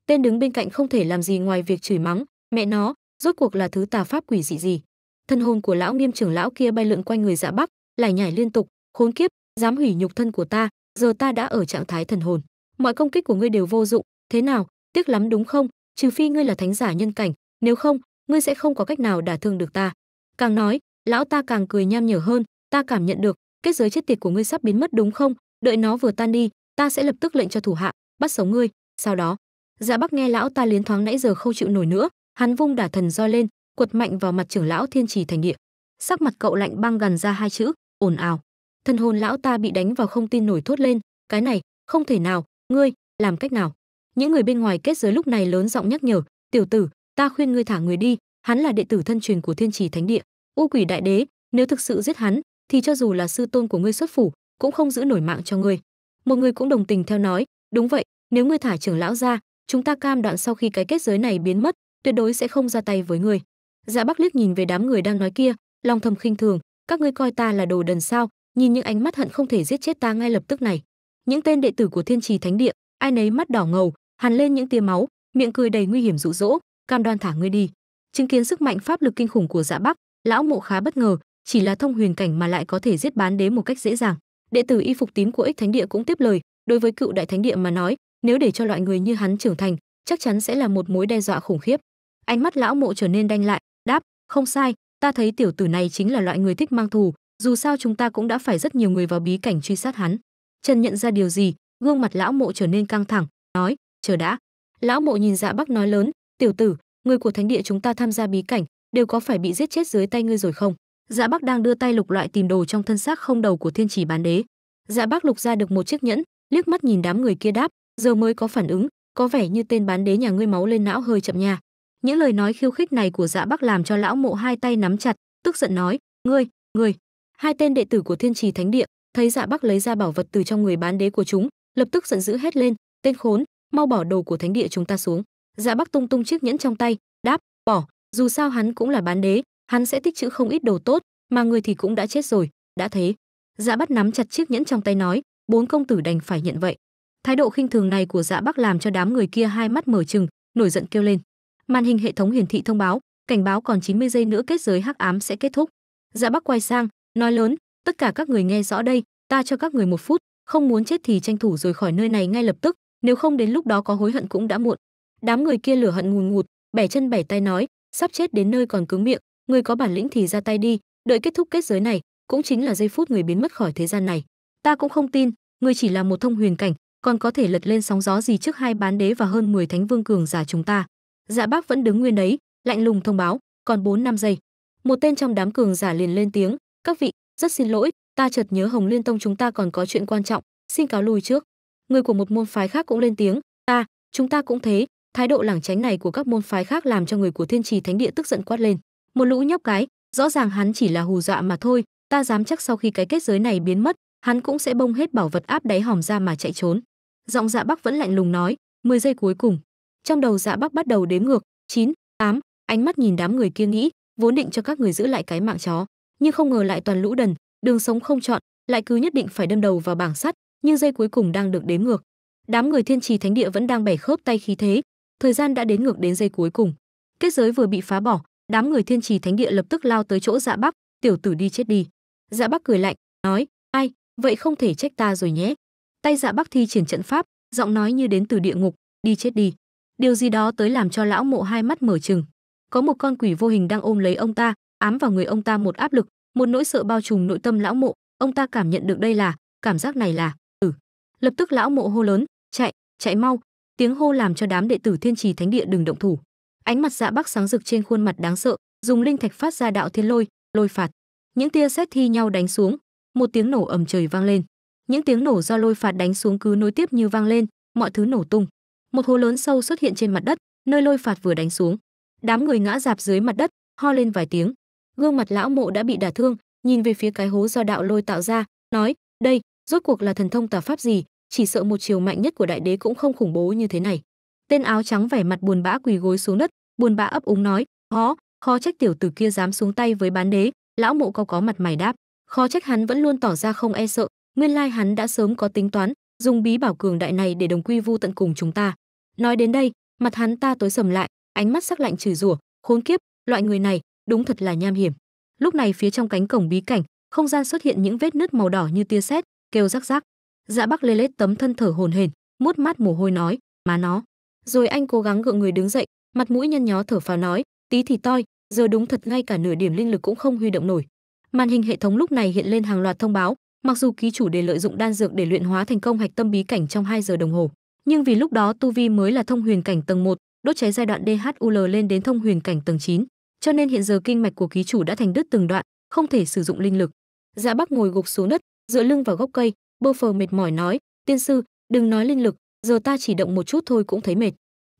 tên đứng bên cạnh không thể làm gì ngoài việc chửi mắng mẹ nó rốt cuộc là thứ tà pháp quỷ dị gì thần hồn của lão nghiêm trưởng lão kia bay lượn quanh người dạ bắc lải nhải liên tục khốn kiếp dám hủy nhục thân của ta giờ ta đã ở trạng thái thần hồn mọi công kích của ngươi đều vô dụng thế nào tiếc lắm đúng không trừ phi ngươi là thánh giả nhân cảnh nếu không ngươi sẽ không có cách nào đả thương được ta càng nói lão ta càng cười nham nhở hơn ta cảm nhận được kết giới chết tiệt của ngươi sắp biến mất đúng không đợi nó vừa tan đi ta sẽ lập tức lệnh cho thủ hạ bắt sống ngươi sau đó dạ bắc nghe lão ta liến thoáng nãy giờ không chịu nổi nữa hắn vung đả thần roi lên quật mạnh vào mặt trưởng lão thiên trì thành địa sắc mặt cậu lạnh băng gần ra hai chữ ồn ào thân hồn lão ta bị đánh vào không tin nổi thốt lên cái này không thể nào ngươi làm cách nào những người bên ngoài kết giới lúc này lớn giọng nhắc nhở tiểu tử ta khuyên ngươi thả người đi hắn là đệ tử thân truyền của thiên trì thánh địa u quỷ đại đế nếu thực sự giết hắn thì cho dù là sư tôn của ngươi xuất phủ cũng không giữ nổi mạng cho ngươi một người cũng đồng tình theo nói đúng vậy nếu ngươi thả trưởng lão ra chúng ta cam đoạn sau khi cái kết giới này biến mất tuyệt đối sẽ không ra tay với ngươi dạ bắc liếc nhìn về đám người đang nói kia lòng thầm khinh thường các ngươi coi ta là đồ đần sao nhìn những ánh mắt hận không thể giết chết ta ngay lập tức này những tên đệ tử của thiên trì thánh địa ai nấy mắt đỏ ngầu hằn lên những tia máu miệng cười đầy nguy hiểm rụ rỗ cam đoan thả ngươi đi chứng kiến sức mạnh pháp lực kinh khủng của dạ bắc lão mộ khá bất ngờ chỉ là thông huyền cảnh mà lại có thể giết bán đế một cách dễ dàng đệ tử y phục tím của ích thánh địa cũng tiếp lời đối với cựu đại thánh địa mà nói nếu để cho loại người như hắn trưởng thành chắc chắn sẽ là một mối đe dọa khủng khiếp ánh mắt lão mộ trở nên đanh lại đáp không sai ta thấy tiểu tử này chính là loại người thích mang thù dù sao chúng ta cũng đã phải rất nhiều người vào bí cảnh truy sát hắn trần nhận ra điều gì gương mặt lão mộ trở nên căng thẳng nói chờ đã lão mộ nhìn dạ bắc nói lớn tiểu tử người của thánh địa chúng ta tham gia bí cảnh đều có phải bị giết chết dưới tay ngươi rồi không dạ bắc đang đưa tay lục loại tìm đồ trong thân xác không đầu của thiên chỉ bán đế dạ bắc lục ra được một chiếc nhẫn liếc mắt nhìn đám người kia đáp giờ mới có phản ứng có vẻ như tên bán đế nhà ngươi máu lên não hơi chậm nha những lời nói khiêu khích này của dạ bắc làm cho lão mộ hai tay nắm chặt tức giận nói ngươi ngươi Hai tên đệ tử của Thiên Trì Thánh Địa thấy Dạ Bắc lấy ra bảo vật từ trong người bán đế của chúng, lập tức giận dữ hét lên, "Tên khốn, mau bỏ đồ của thánh địa chúng ta xuống." Dạ Bắc tung tung chiếc nhẫn trong tay, đáp, "Bỏ, dù sao hắn cũng là bán đế, hắn sẽ tích trữ không ít đồ tốt, mà người thì cũng đã chết rồi, đã thế." Dạ Bắc nắm chặt chiếc nhẫn trong tay nói, "Bốn công tử đành phải nhận vậy." Thái độ khinh thường này của Dạ Bắc làm cho đám người kia hai mắt mở trừng, nổi giận kêu lên. Màn hình hệ thống hiển thị thông báo, cảnh báo còn 90 giây nữa kết giới hắc ám sẽ kết thúc. Dạ Bắc quay sang, nói lớn tất cả các người nghe rõ đây ta cho các người một phút không muốn chết thì tranh thủ rời khỏi nơi này ngay lập tức nếu không đến lúc đó có hối hận cũng đã muộn đám người kia lửa hận ngùn ngụt bẻ chân bẻ tay nói sắp chết đến nơi còn cứng miệng người có bản lĩnh thì ra tay đi đợi kết thúc kết giới này cũng chính là giây phút người biến mất khỏi thế gian này ta cũng không tin người chỉ là một thông huyền cảnh còn có thể lật lên sóng gió gì trước hai bán đế và hơn 10 thánh vương cường giả chúng ta dạ bác vẫn đứng nguyên đấy lạnh lùng thông báo còn 4 năm giây một tên trong đám cường giả liền lên tiếng các vị rất xin lỗi ta chợt nhớ hồng liên tông chúng ta còn có chuyện quan trọng xin cáo lui trước người của một môn phái khác cũng lên tiếng ta chúng ta cũng thế thái độ lảng tránh này của các môn phái khác làm cho người của thiên trì thánh địa tức giận quát lên một lũ nhóc cái rõ ràng hắn chỉ là hù dọa mà thôi ta dám chắc sau khi cái kết giới này biến mất hắn cũng sẽ bông hết bảo vật áp đáy hòm ra mà chạy trốn giọng dạ bắc vẫn lạnh lùng nói 10 giây cuối cùng trong đầu dạ bắc bắt đầu đếm ngược chín tám ánh mắt nhìn đám người kia nghĩ vốn định cho các người giữ lại cái mạng chó nhưng không ngờ lại toàn lũ đần, đường sống không chọn, lại cứ nhất định phải đâm đầu vào bảng sắt, nhưng dây cuối cùng đang được đếm ngược. Đám người Thiên Trì Thánh Địa vẫn đang bẻ khớp tay khí thế, thời gian đã đến ngược đến dây cuối cùng. Kết giới vừa bị phá bỏ, đám người Thiên Trì Thánh Địa lập tức lao tới chỗ Dạ Bắc, tiểu tử đi chết đi. Dạ Bắc cười lạnh, nói: "Ai, vậy không thể trách ta rồi nhé." Tay Dạ Bắc thi triển trận pháp, giọng nói như đến từ địa ngục, "Đi chết đi." Điều gì đó tới làm cho lão mộ hai mắt mở trừng. Có một con quỷ vô hình đang ôm lấy ông ta, ám vào người ông ta một áp lực một nỗi sợ bao trùm nội tâm lão mộ ông ta cảm nhận được đây là cảm giác này là ừ. lập tức lão mộ hô lớn chạy chạy mau tiếng hô làm cho đám đệ tử thiên trì thánh địa đừng động thủ ánh mặt dạ bắc sáng rực trên khuôn mặt đáng sợ dùng linh thạch phát ra đạo thiên lôi lôi phạt những tia xét thi nhau đánh xuống một tiếng nổ ầm trời vang lên những tiếng nổ do lôi phạt đánh xuống cứ nối tiếp như vang lên mọi thứ nổ tung một hố lớn sâu xuất hiện trên mặt đất nơi lôi phạt vừa đánh xuống đám người ngã dạp dưới mặt đất ho lên vài tiếng gương mặt lão mộ đã bị đả thương nhìn về phía cái hố do đạo lôi tạo ra nói đây rốt cuộc là thần thông tà pháp gì chỉ sợ một chiều mạnh nhất của đại đế cũng không khủng bố như thế này tên áo trắng vẻ mặt buồn bã quỳ gối xuống đất buồn bã ấp úng nói khó khó trách tiểu tử kia dám xuống tay với bán đế lão mộ cao có mặt mày đáp khó trách hắn vẫn luôn tỏ ra không e sợ nguyên lai hắn đã sớm có tính toán dùng bí bảo cường đại này để đồng quy vu tận cùng chúng ta nói đến đây mặt hắn ta tối sầm lại ánh mắt sắc lạnh chửi rủa khốn kiếp loại người này đúng thật là nham hiểm lúc này phía trong cánh cổng bí cảnh không gian xuất hiện những vết nứt màu đỏ như tia sét kêu rắc rắc dạ bắc lê lết tấm thân thở hồn hển mút mắt mồ hôi nói má nó rồi anh cố gắng gượng người đứng dậy mặt mũi nhăn nhó thở phào nói tí thì toi giờ đúng thật ngay cả nửa điểm linh lực cũng không huy động nổi màn hình hệ thống lúc này hiện lên hàng loạt thông báo mặc dù ký chủ để lợi dụng đan dược để luyện hóa thành công hạch tâm bí cảnh trong 2 giờ đồng hồ nhưng vì lúc đó tu vi mới là thông huyền cảnh tầng 1, đốt cháy giai đoạn DHUL lên đến thông huyền cảnh tầng 9 cho nên hiện giờ kinh mạch của ký chủ đã thành đứt từng đoạn, không thể sử dụng linh lực. Dạ Bắc ngồi gục xuống đất, dựa lưng vào gốc cây, bơ phờ mệt mỏi nói, "Tiên sư, đừng nói linh lực, giờ ta chỉ động một chút thôi cũng thấy mệt."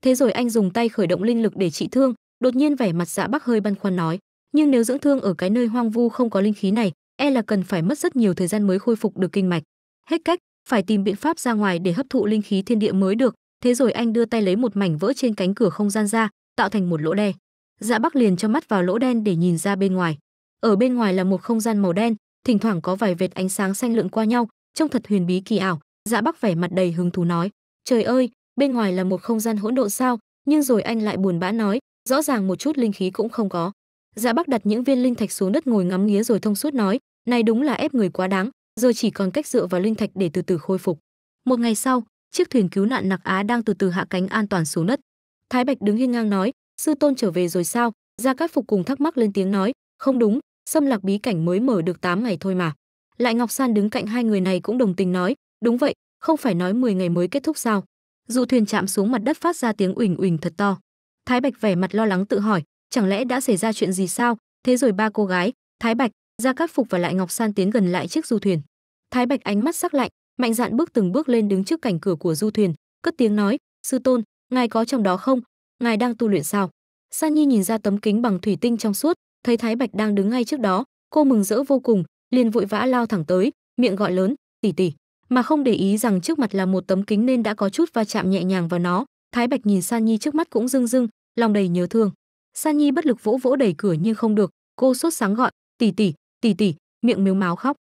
Thế rồi anh dùng tay khởi động linh lực để trị thương, đột nhiên vẻ mặt Dạ Bắc hơi băn khoăn nói, "Nhưng nếu dưỡng thương ở cái nơi hoang vu không có linh khí này, e là cần phải mất rất nhiều thời gian mới khôi phục được kinh mạch. Hết cách, phải tìm biện pháp ra ngoài để hấp thụ linh khí thiên địa mới được." Thế rồi anh đưa tay lấy một mảnh vỡ trên cánh cửa không gian ra, tạo thành một lỗ đe. Dạ Bắc liền cho mắt vào lỗ đen để nhìn ra bên ngoài. Ở bên ngoài là một không gian màu đen, thỉnh thoảng có vài vệt ánh sáng xanh lượn qua nhau, trông thật huyền bí kỳ ảo. Dạ Bắc vẻ mặt đầy hứng thú nói: "Trời ơi, bên ngoài là một không gian hỗn độn sao?" Nhưng rồi anh lại buồn bã nói: "Rõ ràng một chút linh khí cũng không có." Dạ Bắc đặt những viên linh thạch xuống đất ngồi ngắm nghía rồi thông suốt nói: "Này đúng là ép người quá đáng, giờ chỉ còn cách dựa vào linh thạch để từ từ khôi phục." Một ngày sau, chiếc thuyền cứu nạn Nặc Á đang từ từ hạ cánh an toàn xuống đất. Thái Bạch đứng hiên ngang nói: sư tôn trở về rồi sao gia cát phục cùng thắc mắc lên tiếng nói không đúng xâm lạc bí cảnh mới mở được 8 ngày thôi mà lại ngọc san đứng cạnh hai người này cũng đồng tình nói đúng vậy không phải nói 10 ngày mới kết thúc sao dù thuyền chạm xuống mặt đất phát ra tiếng uỳnh uỳnh thật to thái bạch vẻ mặt lo lắng tự hỏi chẳng lẽ đã xảy ra chuyện gì sao thế rồi ba cô gái thái bạch gia cát phục và lại ngọc san tiến gần lại chiếc du thuyền thái bạch ánh mắt sắc lạnh mạnh dạn bước từng bước lên đứng trước cảnh cửa của du thuyền cất tiếng nói sư tôn ngài có trong đó không ngài đang tu luyện sao san nhi nhìn ra tấm kính bằng thủy tinh trong suốt thấy thái bạch đang đứng ngay trước đó cô mừng rỡ vô cùng liền vội vã lao thẳng tới miệng gọi lớn tỉ tỉ mà không để ý rằng trước mặt là một tấm kính nên đã có chút va chạm nhẹ nhàng vào nó thái bạch nhìn san nhi trước mắt cũng rưng rưng lòng đầy nhớ thương san nhi bất lực vỗ vỗ đẩy cửa nhưng không được cô sốt sáng gọi tỉ tỉ tỉ tỉ miệng miếu máu khóc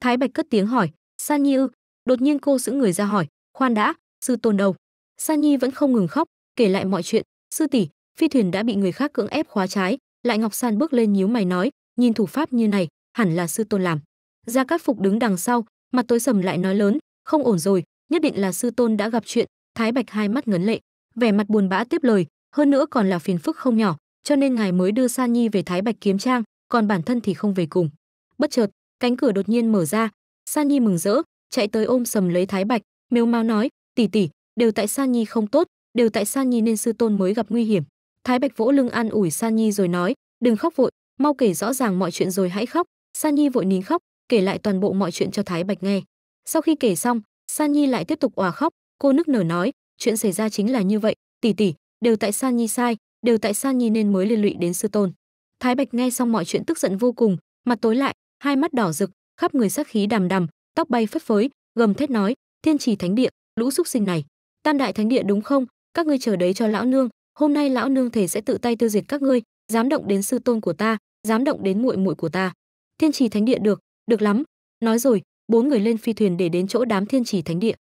thái bạch cất tiếng hỏi san nhi ư đột nhiên cô giữ người ra hỏi khoan đã sư tôn đâu? san nhi vẫn không ngừng khóc kể lại mọi chuyện sư tỷ phi thuyền đã bị người khác cưỡng ép khóa trái lại ngọc san bước lên nhíu mày nói nhìn thủ pháp như này hẳn là sư tôn làm gia cát phục đứng đằng sau mặt tối sầm lại nói lớn không ổn rồi nhất định là sư tôn đã gặp chuyện thái bạch hai mắt ngấn lệ vẻ mặt buồn bã tiếp lời hơn nữa còn là phiền phức không nhỏ cho nên ngài mới đưa san nhi về thái bạch kiếm trang còn bản thân thì không về cùng bất chợt cánh cửa đột nhiên mở ra san nhi mừng rỡ chạy tới ôm sầm lấy thái bạch mêu mao nói tỷ tỷ đều tại san nhi không tốt đều tại san nhi nên sư tôn mới gặp nguy hiểm thái bạch vỗ lưng an ủi san nhi rồi nói đừng khóc vội mau kể rõ ràng mọi chuyện rồi hãy khóc san nhi vội nín khóc kể lại toàn bộ mọi chuyện cho thái bạch nghe sau khi kể xong san nhi lại tiếp tục òa khóc cô nức nở nói chuyện xảy ra chính là như vậy tỷ tỷ đều tại san nhi sai đều tại san nhi nên mới liên lụy đến sư tôn thái bạch nghe xong mọi chuyện tức giận vô cùng mặt tối lại hai mắt đỏ rực khắp người sát khí đầm đầm, tóc bay phất phới gầm thét nói thiên trì thánh địa lũ xúc sinh này tam đại thánh địa đúng không các ngươi chờ đấy cho lão nương hôm nay lão nương thề sẽ tự tay tiêu diệt các ngươi dám động đến sư tôn của ta dám động đến muội muội của ta thiên trì thánh địa được được lắm nói rồi bốn người lên phi thuyền để đến chỗ đám thiên trì thánh địa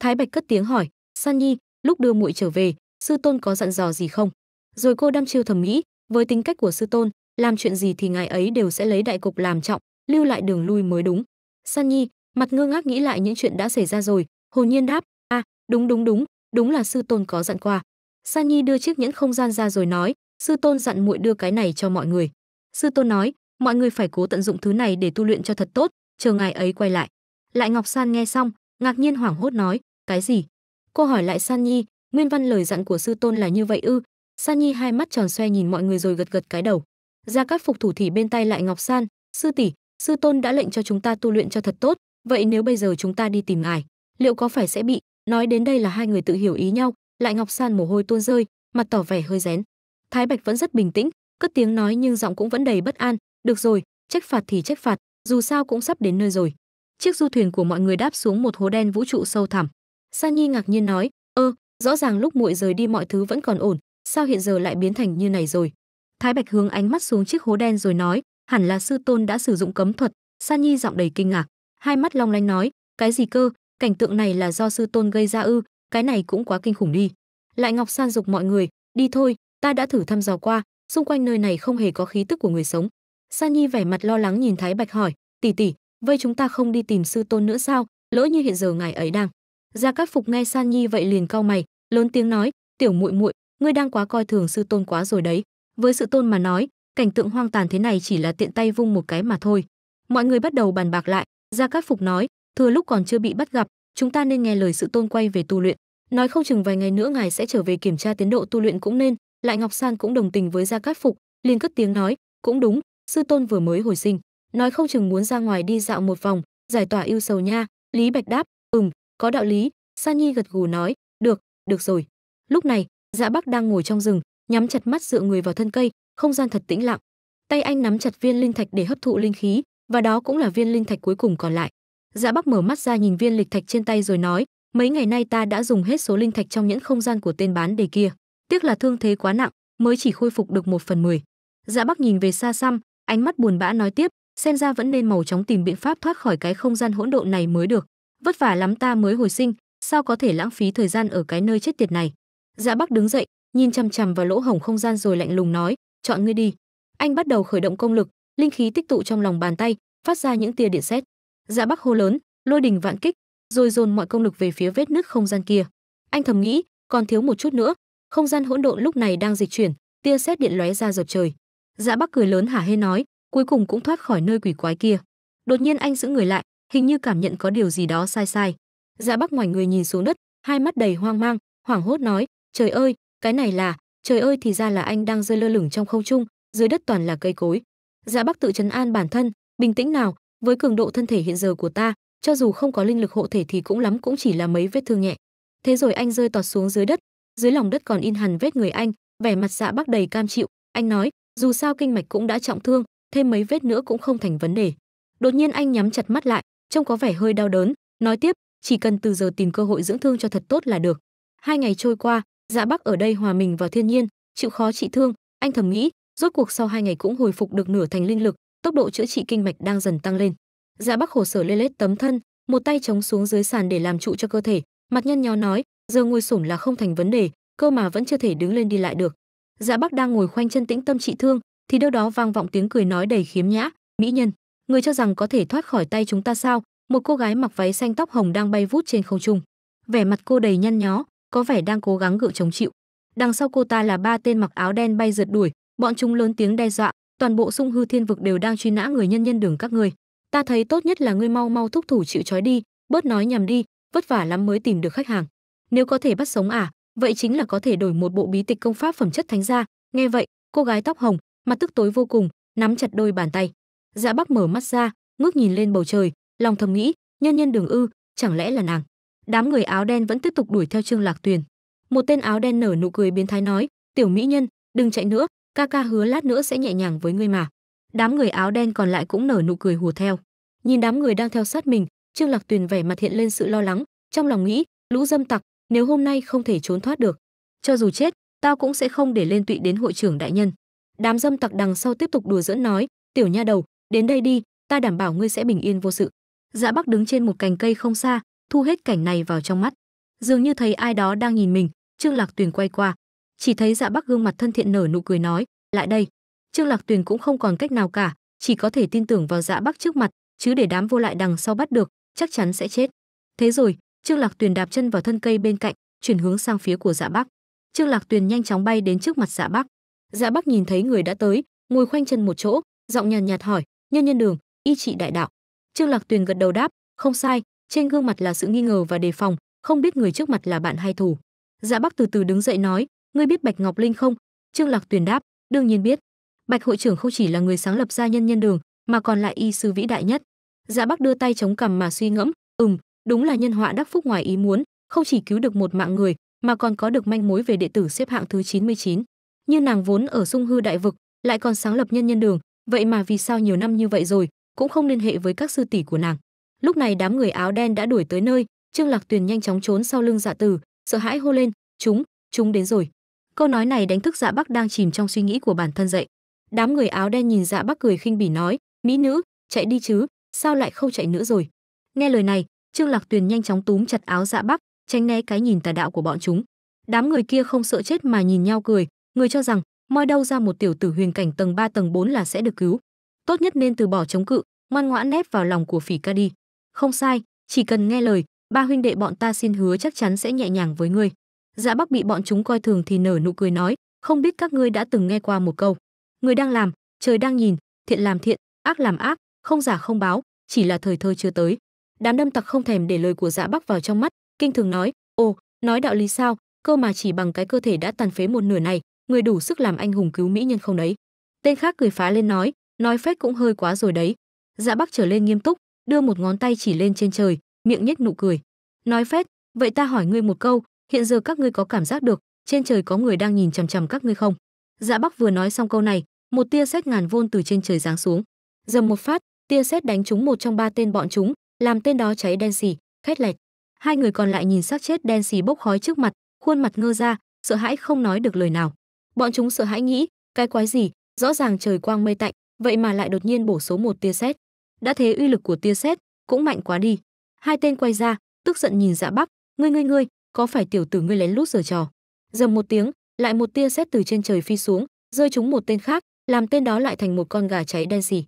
thái bạch cất tiếng hỏi san nhi lúc đưa muội trở về sư tôn có dặn dò gì không rồi cô đăm chiêu thầm nghĩ với tính cách của sư tôn làm chuyện gì thì ngài ấy đều sẽ lấy đại cục làm trọng lưu lại đường lui mới đúng san nhi mặt ngơ ngác nghĩ lại những chuyện đã xảy ra rồi hồn nhiên đáp a à, đúng đúng đúng đúng là sư tôn có dặn qua sa nhi đưa chiếc nhẫn không gian ra rồi nói sư tôn dặn muội đưa cái này cho mọi người sư tôn nói mọi người phải cố tận dụng thứ này để tu luyện cho thật tốt chờ ngài ấy quay lại lại ngọc san nghe xong ngạc nhiên hoảng hốt nói cái gì cô hỏi lại san nhi nguyên văn lời dặn của sư tôn là như vậy ư san nhi hai mắt tròn xoe nhìn mọi người rồi gật gật cái đầu ra các phục thủ thì bên tay lại ngọc san sư tỷ sư tôn đã lệnh cho chúng ta tu luyện cho thật tốt vậy nếu bây giờ chúng ta đi tìm ngài liệu có phải sẽ bị Nói đến đây là hai người tự hiểu ý nhau, lại Ngọc San mồ hôi tuôn rơi, mặt tỏ vẻ hơi rén. Thái Bạch vẫn rất bình tĩnh, cất tiếng nói nhưng giọng cũng vẫn đầy bất an, "Được rồi, trách phạt thì trách phạt, dù sao cũng sắp đến nơi rồi." Chiếc du thuyền của mọi người đáp xuống một hố đen vũ trụ sâu thẳm. Sa Nhi ngạc nhiên nói, "Ơ, rõ ràng lúc muội rời đi mọi thứ vẫn còn ổn, sao hiện giờ lại biến thành như này rồi?" Thái Bạch hướng ánh mắt xuống chiếc hố đen rồi nói, "Hẳn là sư tôn đã sử dụng cấm thuật." Sa Nhi giọng đầy kinh ngạc, hai mắt long lanh nói, "Cái gì cơ, cảnh tượng này là do sư tôn gây ra ư cái này cũng quá kinh khủng đi lại ngọc san dục mọi người đi thôi ta đã thử thăm dò qua xung quanh nơi này không hề có khí tức của người sống san nhi vẻ mặt lo lắng nhìn thái bạch hỏi tỷ tỷ vậy chúng ta không đi tìm sư tôn nữa sao lỡ như hiện giờ ngài ấy đang gia cát phục nghe san nhi vậy liền cau mày lớn tiếng nói tiểu muội muội ngươi đang quá coi thường sư tôn quá rồi đấy với sự tôn mà nói cảnh tượng hoang tàn thế này chỉ là tiện tay vung một cái mà thôi mọi người bắt đầu bàn bạc lại gia cát phục nói Thừa lúc còn chưa bị bắt gặp, chúng ta nên nghe lời sự tôn quay về tu luyện. Nói không chừng vài ngày nữa ngài sẽ trở về kiểm tra tiến độ tu luyện cũng nên. Lại Ngọc San cũng đồng tình với Gia Cát Phục, liền cất tiếng nói, cũng đúng, sư tôn vừa mới hồi sinh, nói không chừng muốn ra ngoài đi dạo một vòng, giải tỏa yêu sầu nha. Lý Bạch đáp, ừm, có đạo lý. Sa Nhi gật gù nói, được, được rồi. Lúc này, Dạ Bắc đang ngồi trong rừng, nhắm chặt mắt dựa người vào thân cây, không gian thật tĩnh lặng. Tay anh nắm chặt viên linh thạch để hấp thụ linh khí, và đó cũng là viên linh thạch cuối cùng còn lại. Dạ Bắc mở mắt ra nhìn viên lịch thạch trên tay rồi nói, mấy ngày nay ta đã dùng hết số linh thạch trong nhẫn không gian của tên bán đề kia, tiếc là thương thế quá nặng, mới chỉ khôi phục được một phần mười. Dạ Bắc nhìn về xa xăm, ánh mắt buồn bã nói tiếp, xem ra vẫn nên màu chóng tìm biện pháp thoát khỏi cái không gian hỗn độn này mới được, vất vả lắm ta mới hồi sinh, sao có thể lãng phí thời gian ở cái nơi chết tiệt này. Dạ Bắc đứng dậy, nhìn chằm chằm vào lỗ hổng không gian rồi lạnh lùng nói, chọn ngươi đi. Anh bắt đầu khởi động công lực, linh khí tích tụ trong lòng bàn tay, phát ra những tia điện sét. Dạ Bắc hô lớn, lôi đình vạn kích, rồi dồn mọi công lực về phía vết nứt không gian kia. Anh thầm nghĩ, còn thiếu một chút nữa, không gian hỗn độn lúc này đang dịch chuyển, tia sét điện lóe ra dập trời. Dạ Bắc cười lớn hả hê nói, cuối cùng cũng thoát khỏi nơi quỷ quái kia. Đột nhiên anh giữ người lại, hình như cảm nhận có điều gì đó sai sai. Dạ Bắc ngoài người nhìn xuống đất, hai mắt đầy hoang mang, hoảng hốt nói, trời ơi, cái này là, trời ơi thì ra là anh đang rơi lơ lửng trong không trung, dưới đất toàn là cây cối. Dạ Bắc tự chấn an bản thân, bình tĩnh nào, với cường độ thân thể hiện giờ của ta cho dù không có linh lực hộ thể thì cũng lắm cũng chỉ là mấy vết thương nhẹ thế rồi anh rơi tọt xuống dưới đất dưới lòng đất còn in hằn vết người anh vẻ mặt dạ bác đầy cam chịu anh nói dù sao kinh mạch cũng đã trọng thương thêm mấy vết nữa cũng không thành vấn đề đột nhiên anh nhắm chặt mắt lại trông có vẻ hơi đau đớn nói tiếp chỉ cần từ giờ tìm cơ hội dưỡng thương cho thật tốt là được hai ngày trôi qua dạ bác ở đây hòa mình vào thiên nhiên chịu khó trị thương anh thầm nghĩ rốt cuộc sau hai ngày cũng hồi phục được nửa thành linh lực tốc độ chữa trị kinh mạch đang dần tăng lên. Dạ Bắc khổ sở lê lết tấm thân, một tay chống xuống dưới sàn để làm trụ cho cơ thể, mặt nhân nhó nói, giờ ngồi xổm là không thành vấn đề, cơ mà vẫn chưa thể đứng lên đi lại được. Dạ Bắc đang ngồi khoanh chân tĩnh tâm trị thương, thì đâu đó vang vọng tiếng cười nói đầy khiếm nhã, mỹ nhân, người cho rằng có thể thoát khỏi tay chúng ta sao? Một cô gái mặc váy xanh tóc hồng đang bay vút trên không trung. Vẻ mặt cô đầy nhăn nhó, có vẻ đang cố gắng gượng chống chịu. Đằng sau cô ta là ba tên mặc áo đen bay rượt đuổi, bọn chúng lớn tiếng đe dọa, toàn bộ sung hư thiên vực đều đang truy nã người nhân nhân đường các ngươi ta thấy tốt nhất là ngươi mau mau thúc thủ chịu trói đi bớt nói nhầm đi vất vả lắm mới tìm được khách hàng nếu có thể bắt sống à vậy chính là có thể đổi một bộ bí tịch công pháp phẩm chất thánh gia nghe vậy cô gái tóc hồng mặt tức tối vô cùng nắm chặt đôi bàn tay dạ bắc mở mắt ra ngước nhìn lên bầu trời lòng thầm nghĩ nhân nhân đường ư chẳng lẽ là nàng đám người áo đen vẫn tiếp tục đuổi theo trương lạc tuyền một tên áo đen nở nụ cười biến thái nói tiểu mỹ nhân đừng chạy nữa ca ca hứa lát nữa sẽ nhẹ nhàng với ngươi mà đám người áo đen còn lại cũng nở nụ cười hùa theo nhìn đám người đang theo sát mình trương lạc tuyền vẻ mặt hiện lên sự lo lắng trong lòng nghĩ lũ dâm tặc nếu hôm nay không thể trốn thoát được cho dù chết tao cũng sẽ không để lên tụy đến hội trưởng đại nhân đám dâm tặc đằng sau tiếp tục đùa giỡn nói tiểu nha đầu đến đây đi ta đảm bảo ngươi sẽ bình yên vô sự dạ bắc đứng trên một cành cây không xa thu hết cảnh này vào trong mắt dường như thấy ai đó đang nhìn mình trương lạc tuyền quay qua chỉ thấy dạ bắc gương mặt thân thiện nở nụ cười nói lại đây trương lạc tuyền cũng không còn cách nào cả chỉ có thể tin tưởng vào dạ bắc trước mặt chứ để đám vô lại đằng sau bắt được chắc chắn sẽ chết thế rồi trương lạc tuyền đạp chân vào thân cây bên cạnh chuyển hướng sang phía của dạ bắc trương lạc tuyền nhanh chóng bay đến trước mặt dạ bắc dạ bắc nhìn thấy người đã tới ngồi khoanh chân một chỗ giọng nhàn nhạt, hỏi nhân nhân đường y trị đại đạo trương lạc tuyền gật đầu đáp không sai trên gương mặt là sự nghi ngờ và đề phòng không biết người trước mặt là bạn hay thù dạ bắc từ từ đứng dậy nói ngươi biết Bạch Ngọc Linh không? Trương Lạc Tuyền đáp, đương nhiên biết. Bạch hội trưởng không chỉ là người sáng lập ra nhân nhân đường, mà còn lại y sư vĩ đại nhất. Dạ Bắc đưa tay chống cằm mà suy ngẫm, ừm, đúng là nhân họa đắc phúc ngoài ý muốn, không chỉ cứu được một mạng người, mà còn có được manh mối về đệ tử xếp hạng thứ 99. Như nàng vốn ở sung Hư đại vực, lại còn sáng lập nhân nhân đường, vậy mà vì sao nhiều năm như vậy rồi, cũng không liên hệ với các sư tỷ của nàng. Lúc này đám người áo đen đã đuổi tới nơi, Trương Lạc Tuyền nhanh chóng trốn sau lưng Dạ Tử, sợ hãi hô lên, "Chúng, chúng đến rồi." Câu nói này đánh thức Dạ Bắc đang chìm trong suy nghĩ của bản thân dậy. Đám người áo đen nhìn Dạ Bắc cười khinh bỉ nói, "Mỹ nữ, chạy đi chứ, sao lại không chạy nữa rồi?" Nghe lời này, Trương Lạc Tuyền nhanh chóng túm chặt áo Dạ Bắc, tránh né cái nhìn tà đạo của bọn chúng. Đám người kia không sợ chết mà nhìn nhau cười, người cho rằng moi đâu ra một tiểu tử huyền cảnh tầng 3 tầng 4 là sẽ được cứu. Tốt nhất nên từ bỏ chống cự, ngoan ngoãn nép vào lòng của Phỉ Ca đi. Không sai, chỉ cần nghe lời, ba huynh đệ bọn ta xin hứa chắc chắn sẽ nhẹ nhàng với ngươi. Dạ Bắc bị bọn chúng coi thường thì nở nụ cười nói, không biết các ngươi đã từng nghe qua một câu, người đang làm, trời đang nhìn, thiện làm thiện, ác làm ác, không giả không báo, chỉ là thời thơ chưa tới. Đám đâm tặc không thèm để lời của Dạ Bắc vào trong mắt, kinh thường nói, "Ồ, nói đạo lý sao, cơ mà chỉ bằng cái cơ thể đã tàn phế một nửa này, người đủ sức làm anh hùng cứu mỹ nhân không đấy?" Tên khác cười phá lên nói, "Nói phép cũng hơi quá rồi đấy." Dạ Bắc trở lên nghiêm túc, đưa một ngón tay chỉ lên trên trời, miệng nhếch nụ cười. "Nói phép, vậy ta hỏi ngươi một câu, hiện giờ các ngươi có cảm giác được trên trời có người đang nhìn chằm chằm các ngươi không dạ bắc vừa nói xong câu này một tia sét ngàn vôn từ trên trời giáng xuống dầm một phát tia sét đánh trúng một trong ba tên bọn chúng làm tên đó cháy đen xì khét lẹt hai người còn lại nhìn xác chết đen xì bốc khói trước mặt khuôn mặt ngơ ra sợ hãi không nói được lời nào bọn chúng sợ hãi nghĩ cái quái gì rõ ràng trời quang mây tạnh vậy mà lại đột nhiên bổ số một tia sét đã thế uy lực của tia sét cũng mạnh quá đi hai tên quay ra tức giận nhìn dạ bắc ngươi ngươi ngươi có phải tiểu tử ngươi lén lút giở trò dầm một tiếng lại một tia xét từ trên trời phi xuống rơi trúng một tên khác làm tên đó lại thành một con gà cháy đen xì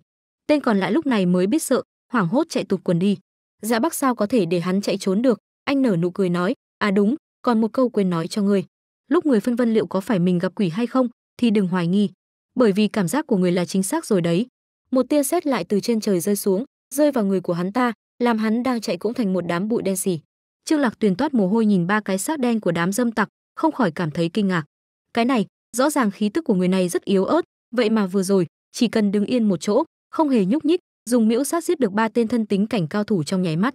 tên còn lại lúc này mới biết sợ hoảng hốt chạy tụt quần đi dạ bắc sao có thể để hắn chạy trốn được anh nở nụ cười nói à đúng còn một câu quên nói cho ngươi lúc người phân vân liệu có phải mình gặp quỷ hay không thì đừng hoài nghi bởi vì cảm giác của người là chính xác rồi đấy một tia xét lại từ trên trời rơi xuống rơi vào người của hắn ta làm hắn đang chạy cũng thành một đám bụi đen xì Trương Lạc Tuyền toát mồ hôi nhìn ba cái xác đen của đám dâm tặc, không khỏi cảm thấy kinh ngạc. Cái này, rõ ràng khí tức của người này rất yếu ớt, vậy mà vừa rồi, chỉ cần đứng yên một chỗ, không hề nhúc nhích, dùng miễu sát giết được ba tên thân tính cảnh cao thủ trong nháy mắt.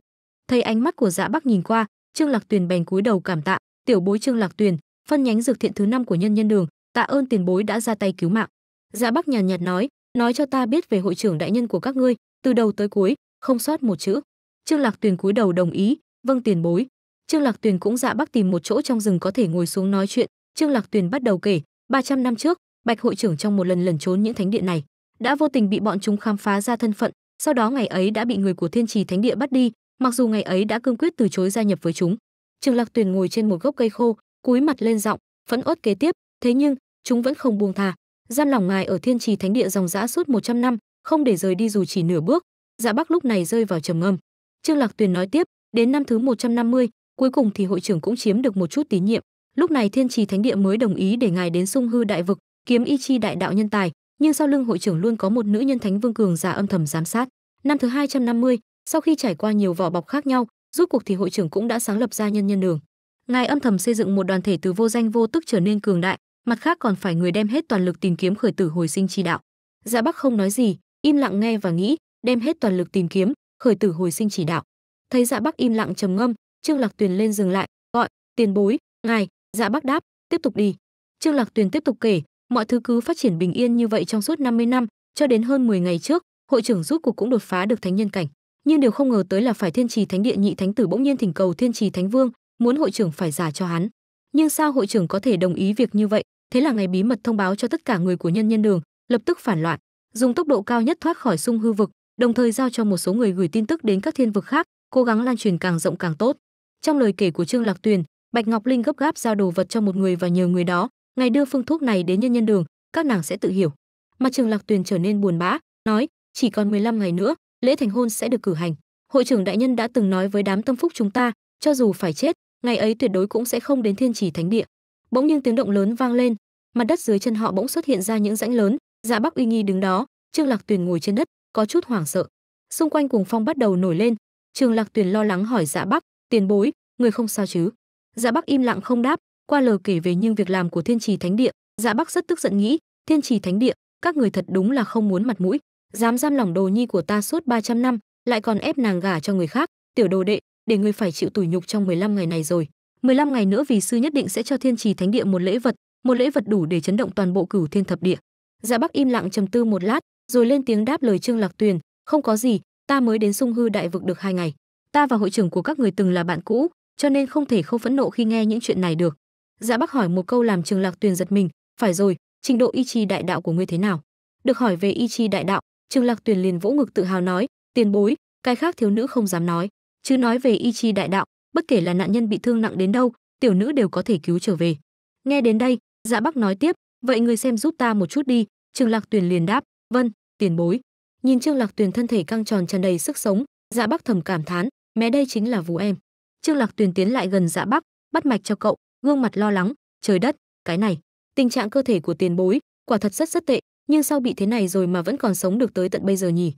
Thấy ánh mắt của Dạ Bắc nhìn qua, Trương Lạc Tuyền bèn cúi đầu cảm tạ, "Tiểu bối Trương Lạc Tuyền, phân nhánh dược thiện thứ năm của nhân nhân đường, tạ ơn tiền bối đã ra tay cứu mạng." Dạ Bắc nhàn nhạt nói, "Nói cho ta biết về hội trưởng đại nhân của các ngươi, từ đầu tới cuối, không sót một chữ." Trương Lạc Tuyền cúi đầu đồng ý, vâng tiền bối trương lạc tuyền cũng dạ bắc tìm một chỗ trong rừng có thể ngồi xuống nói chuyện trương lạc tuyền bắt đầu kể 300 năm trước bạch hội trưởng trong một lần lẩn trốn những thánh điện này đã vô tình bị bọn chúng khám phá ra thân phận sau đó ngày ấy đã bị người của thiên trì thánh địa bắt đi mặc dù ngày ấy đã cương quyết từ chối gia nhập với chúng trương lạc tuyền ngồi trên một gốc cây khô cúi mặt lên giọng phẫn uất kế tiếp thế nhưng chúng vẫn không buông thà giam lòng ngài ở thiên trì thánh địa dòng dã suốt 100 năm không để rời đi dù chỉ nửa bước dạ bắc lúc này rơi vào trầm ngâm trương lạc tuyền nói tiếp Đến năm thứ 150, cuối cùng thì hội trưởng cũng chiếm được một chút tín nhiệm. Lúc này Thiên Trì Thánh Địa mới đồng ý để ngài đến Sung Hư Đại Vực, kiếm y chi đại đạo nhân tài, nhưng sau lưng hội trưởng luôn có một nữ nhân thánh vương cường giả âm thầm giám sát. Năm thứ 250, sau khi trải qua nhiều vỏ bọc khác nhau, rốt cuộc thì hội trưởng cũng đã sáng lập ra nhân nhân đường. Ngài âm thầm xây dựng một đoàn thể từ vô danh vô tức trở nên cường đại, mặt khác còn phải người đem hết toàn lực tìm kiếm khởi tử hồi sinh chi đạo. Dạ Bắc không nói gì, im lặng nghe và nghĩ, đem hết toàn lực tìm kiếm khởi tử hồi sinh chỉ đạo thấy dạ bắc im lặng trầm ngâm trương lạc tuyền lên dừng lại gọi tiền bối ngài dạ bắc đáp tiếp tục đi trương lạc tuyền tiếp tục kể mọi thứ cứ phát triển bình yên như vậy trong suốt 50 năm cho đến hơn 10 ngày trước hội trưởng rút cuộc cũng đột phá được thánh nhân cảnh nhưng điều không ngờ tới là phải thiên trì thánh địa nhị thánh tử bỗng nhiên thỉnh cầu thiên trì thánh vương muốn hội trưởng phải giả cho hắn nhưng sao hội trưởng có thể đồng ý việc như vậy thế là ngày bí mật thông báo cho tất cả người của nhân nhân đường lập tức phản loạn dùng tốc độ cao nhất thoát khỏi sung hư vực đồng thời giao cho một số người gửi tin tức đến các thiên vực khác cố gắng lan truyền càng rộng càng tốt. Trong lời kể của Trương Lạc Tuyền, Bạch Ngọc Linh gấp gáp giao đồ vật cho một người và nhờ người đó, ngày đưa phương thuốc này đến nhân nhân đường, các nàng sẽ tự hiểu. Mà Trương Lạc Tuyền trở nên buồn bã, nói, chỉ còn 15 ngày nữa, lễ thành hôn sẽ được cử hành. Hội trưởng đại nhân đã từng nói với đám tâm phúc chúng ta, cho dù phải chết, ngày ấy tuyệt đối cũng sẽ không đến thiên trì thánh địa. Bỗng nhiên tiếng động lớn vang lên, mặt đất dưới chân họ bỗng xuất hiện ra những rãnh lớn, Dạ Bắc Uy Nghi đứng đó, Trương Lạc Tuyền ngồi trên đất, có chút hoảng sợ. Xung quanh cuồng phong bắt đầu nổi lên, Trường Lạc Tuyền lo lắng hỏi Dạ Bắc, "Tiền bối, người không sao chứ?" Dạ Bắc im lặng không đáp, qua lời kể về những việc làm của Thiên Trì Thánh Địa, Dạ Bắc rất tức giận nghĩ, Thiên Trì Thánh Địa, các người thật đúng là không muốn mặt mũi, dám giam lòng đồ nhi của ta suốt 300 năm, lại còn ép nàng gả cho người khác, tiểu đồ đệ, để người phải chịu tủi nhục trong 15 ngày này rồi. 15 ngày nữa vì sư nhất định sẽ cho Thiên Trì Thánh Địa một lễ vật, một lễ vật đủ để chấn động toàn bộ Cửu Thiên Thập Địa. Dạ Bắc im lặng trầm tư một lát, rồi lên tiếng đáp lời Trương Lạc Tuyền, không có gì, ta mới đến sung hư đại vực được hai ngày ta và hội trưởng của các người từng là bạn cũ cho nên không thể không phẫn nộ khi nghe những chuyện này được dạ bác hỏi một câu làm trường lạc tuyền giật mình phải rồi trình độ y chi đại đạo của ngươi thế nào được hỏi về y chi đại đạo trường lạc tuyền liền vỗ ngực tự hào nói tiền bối cái khác thiếu nữ không dám nói chứ nói về y chi đại đạo bất kể là nạn nhân bị thương nặng đến đâu tiểu nữ đều có thể cứu trở về nghe đến đây dạ bác nói tiếp vậy người xem giúp ta một chút đi trường lạc tuyền liền đáp vâng tiền bối nhìn trương lạc tuyền thân thể căng tròn tràn đầy sức sống dạ bắc thầm cảm thán mẹ đây chính là vú em trương lạc tuyền tiến lại gần dạ bắc bắt mạch cho cậu gương mặt lo lắng trời đất cái này tình trạng cơ thể của tiền bối quả thật rất rất tệ nhưng sau bị thế này rồi mà vẫn còn sống được tới tận bây giờ nhỉ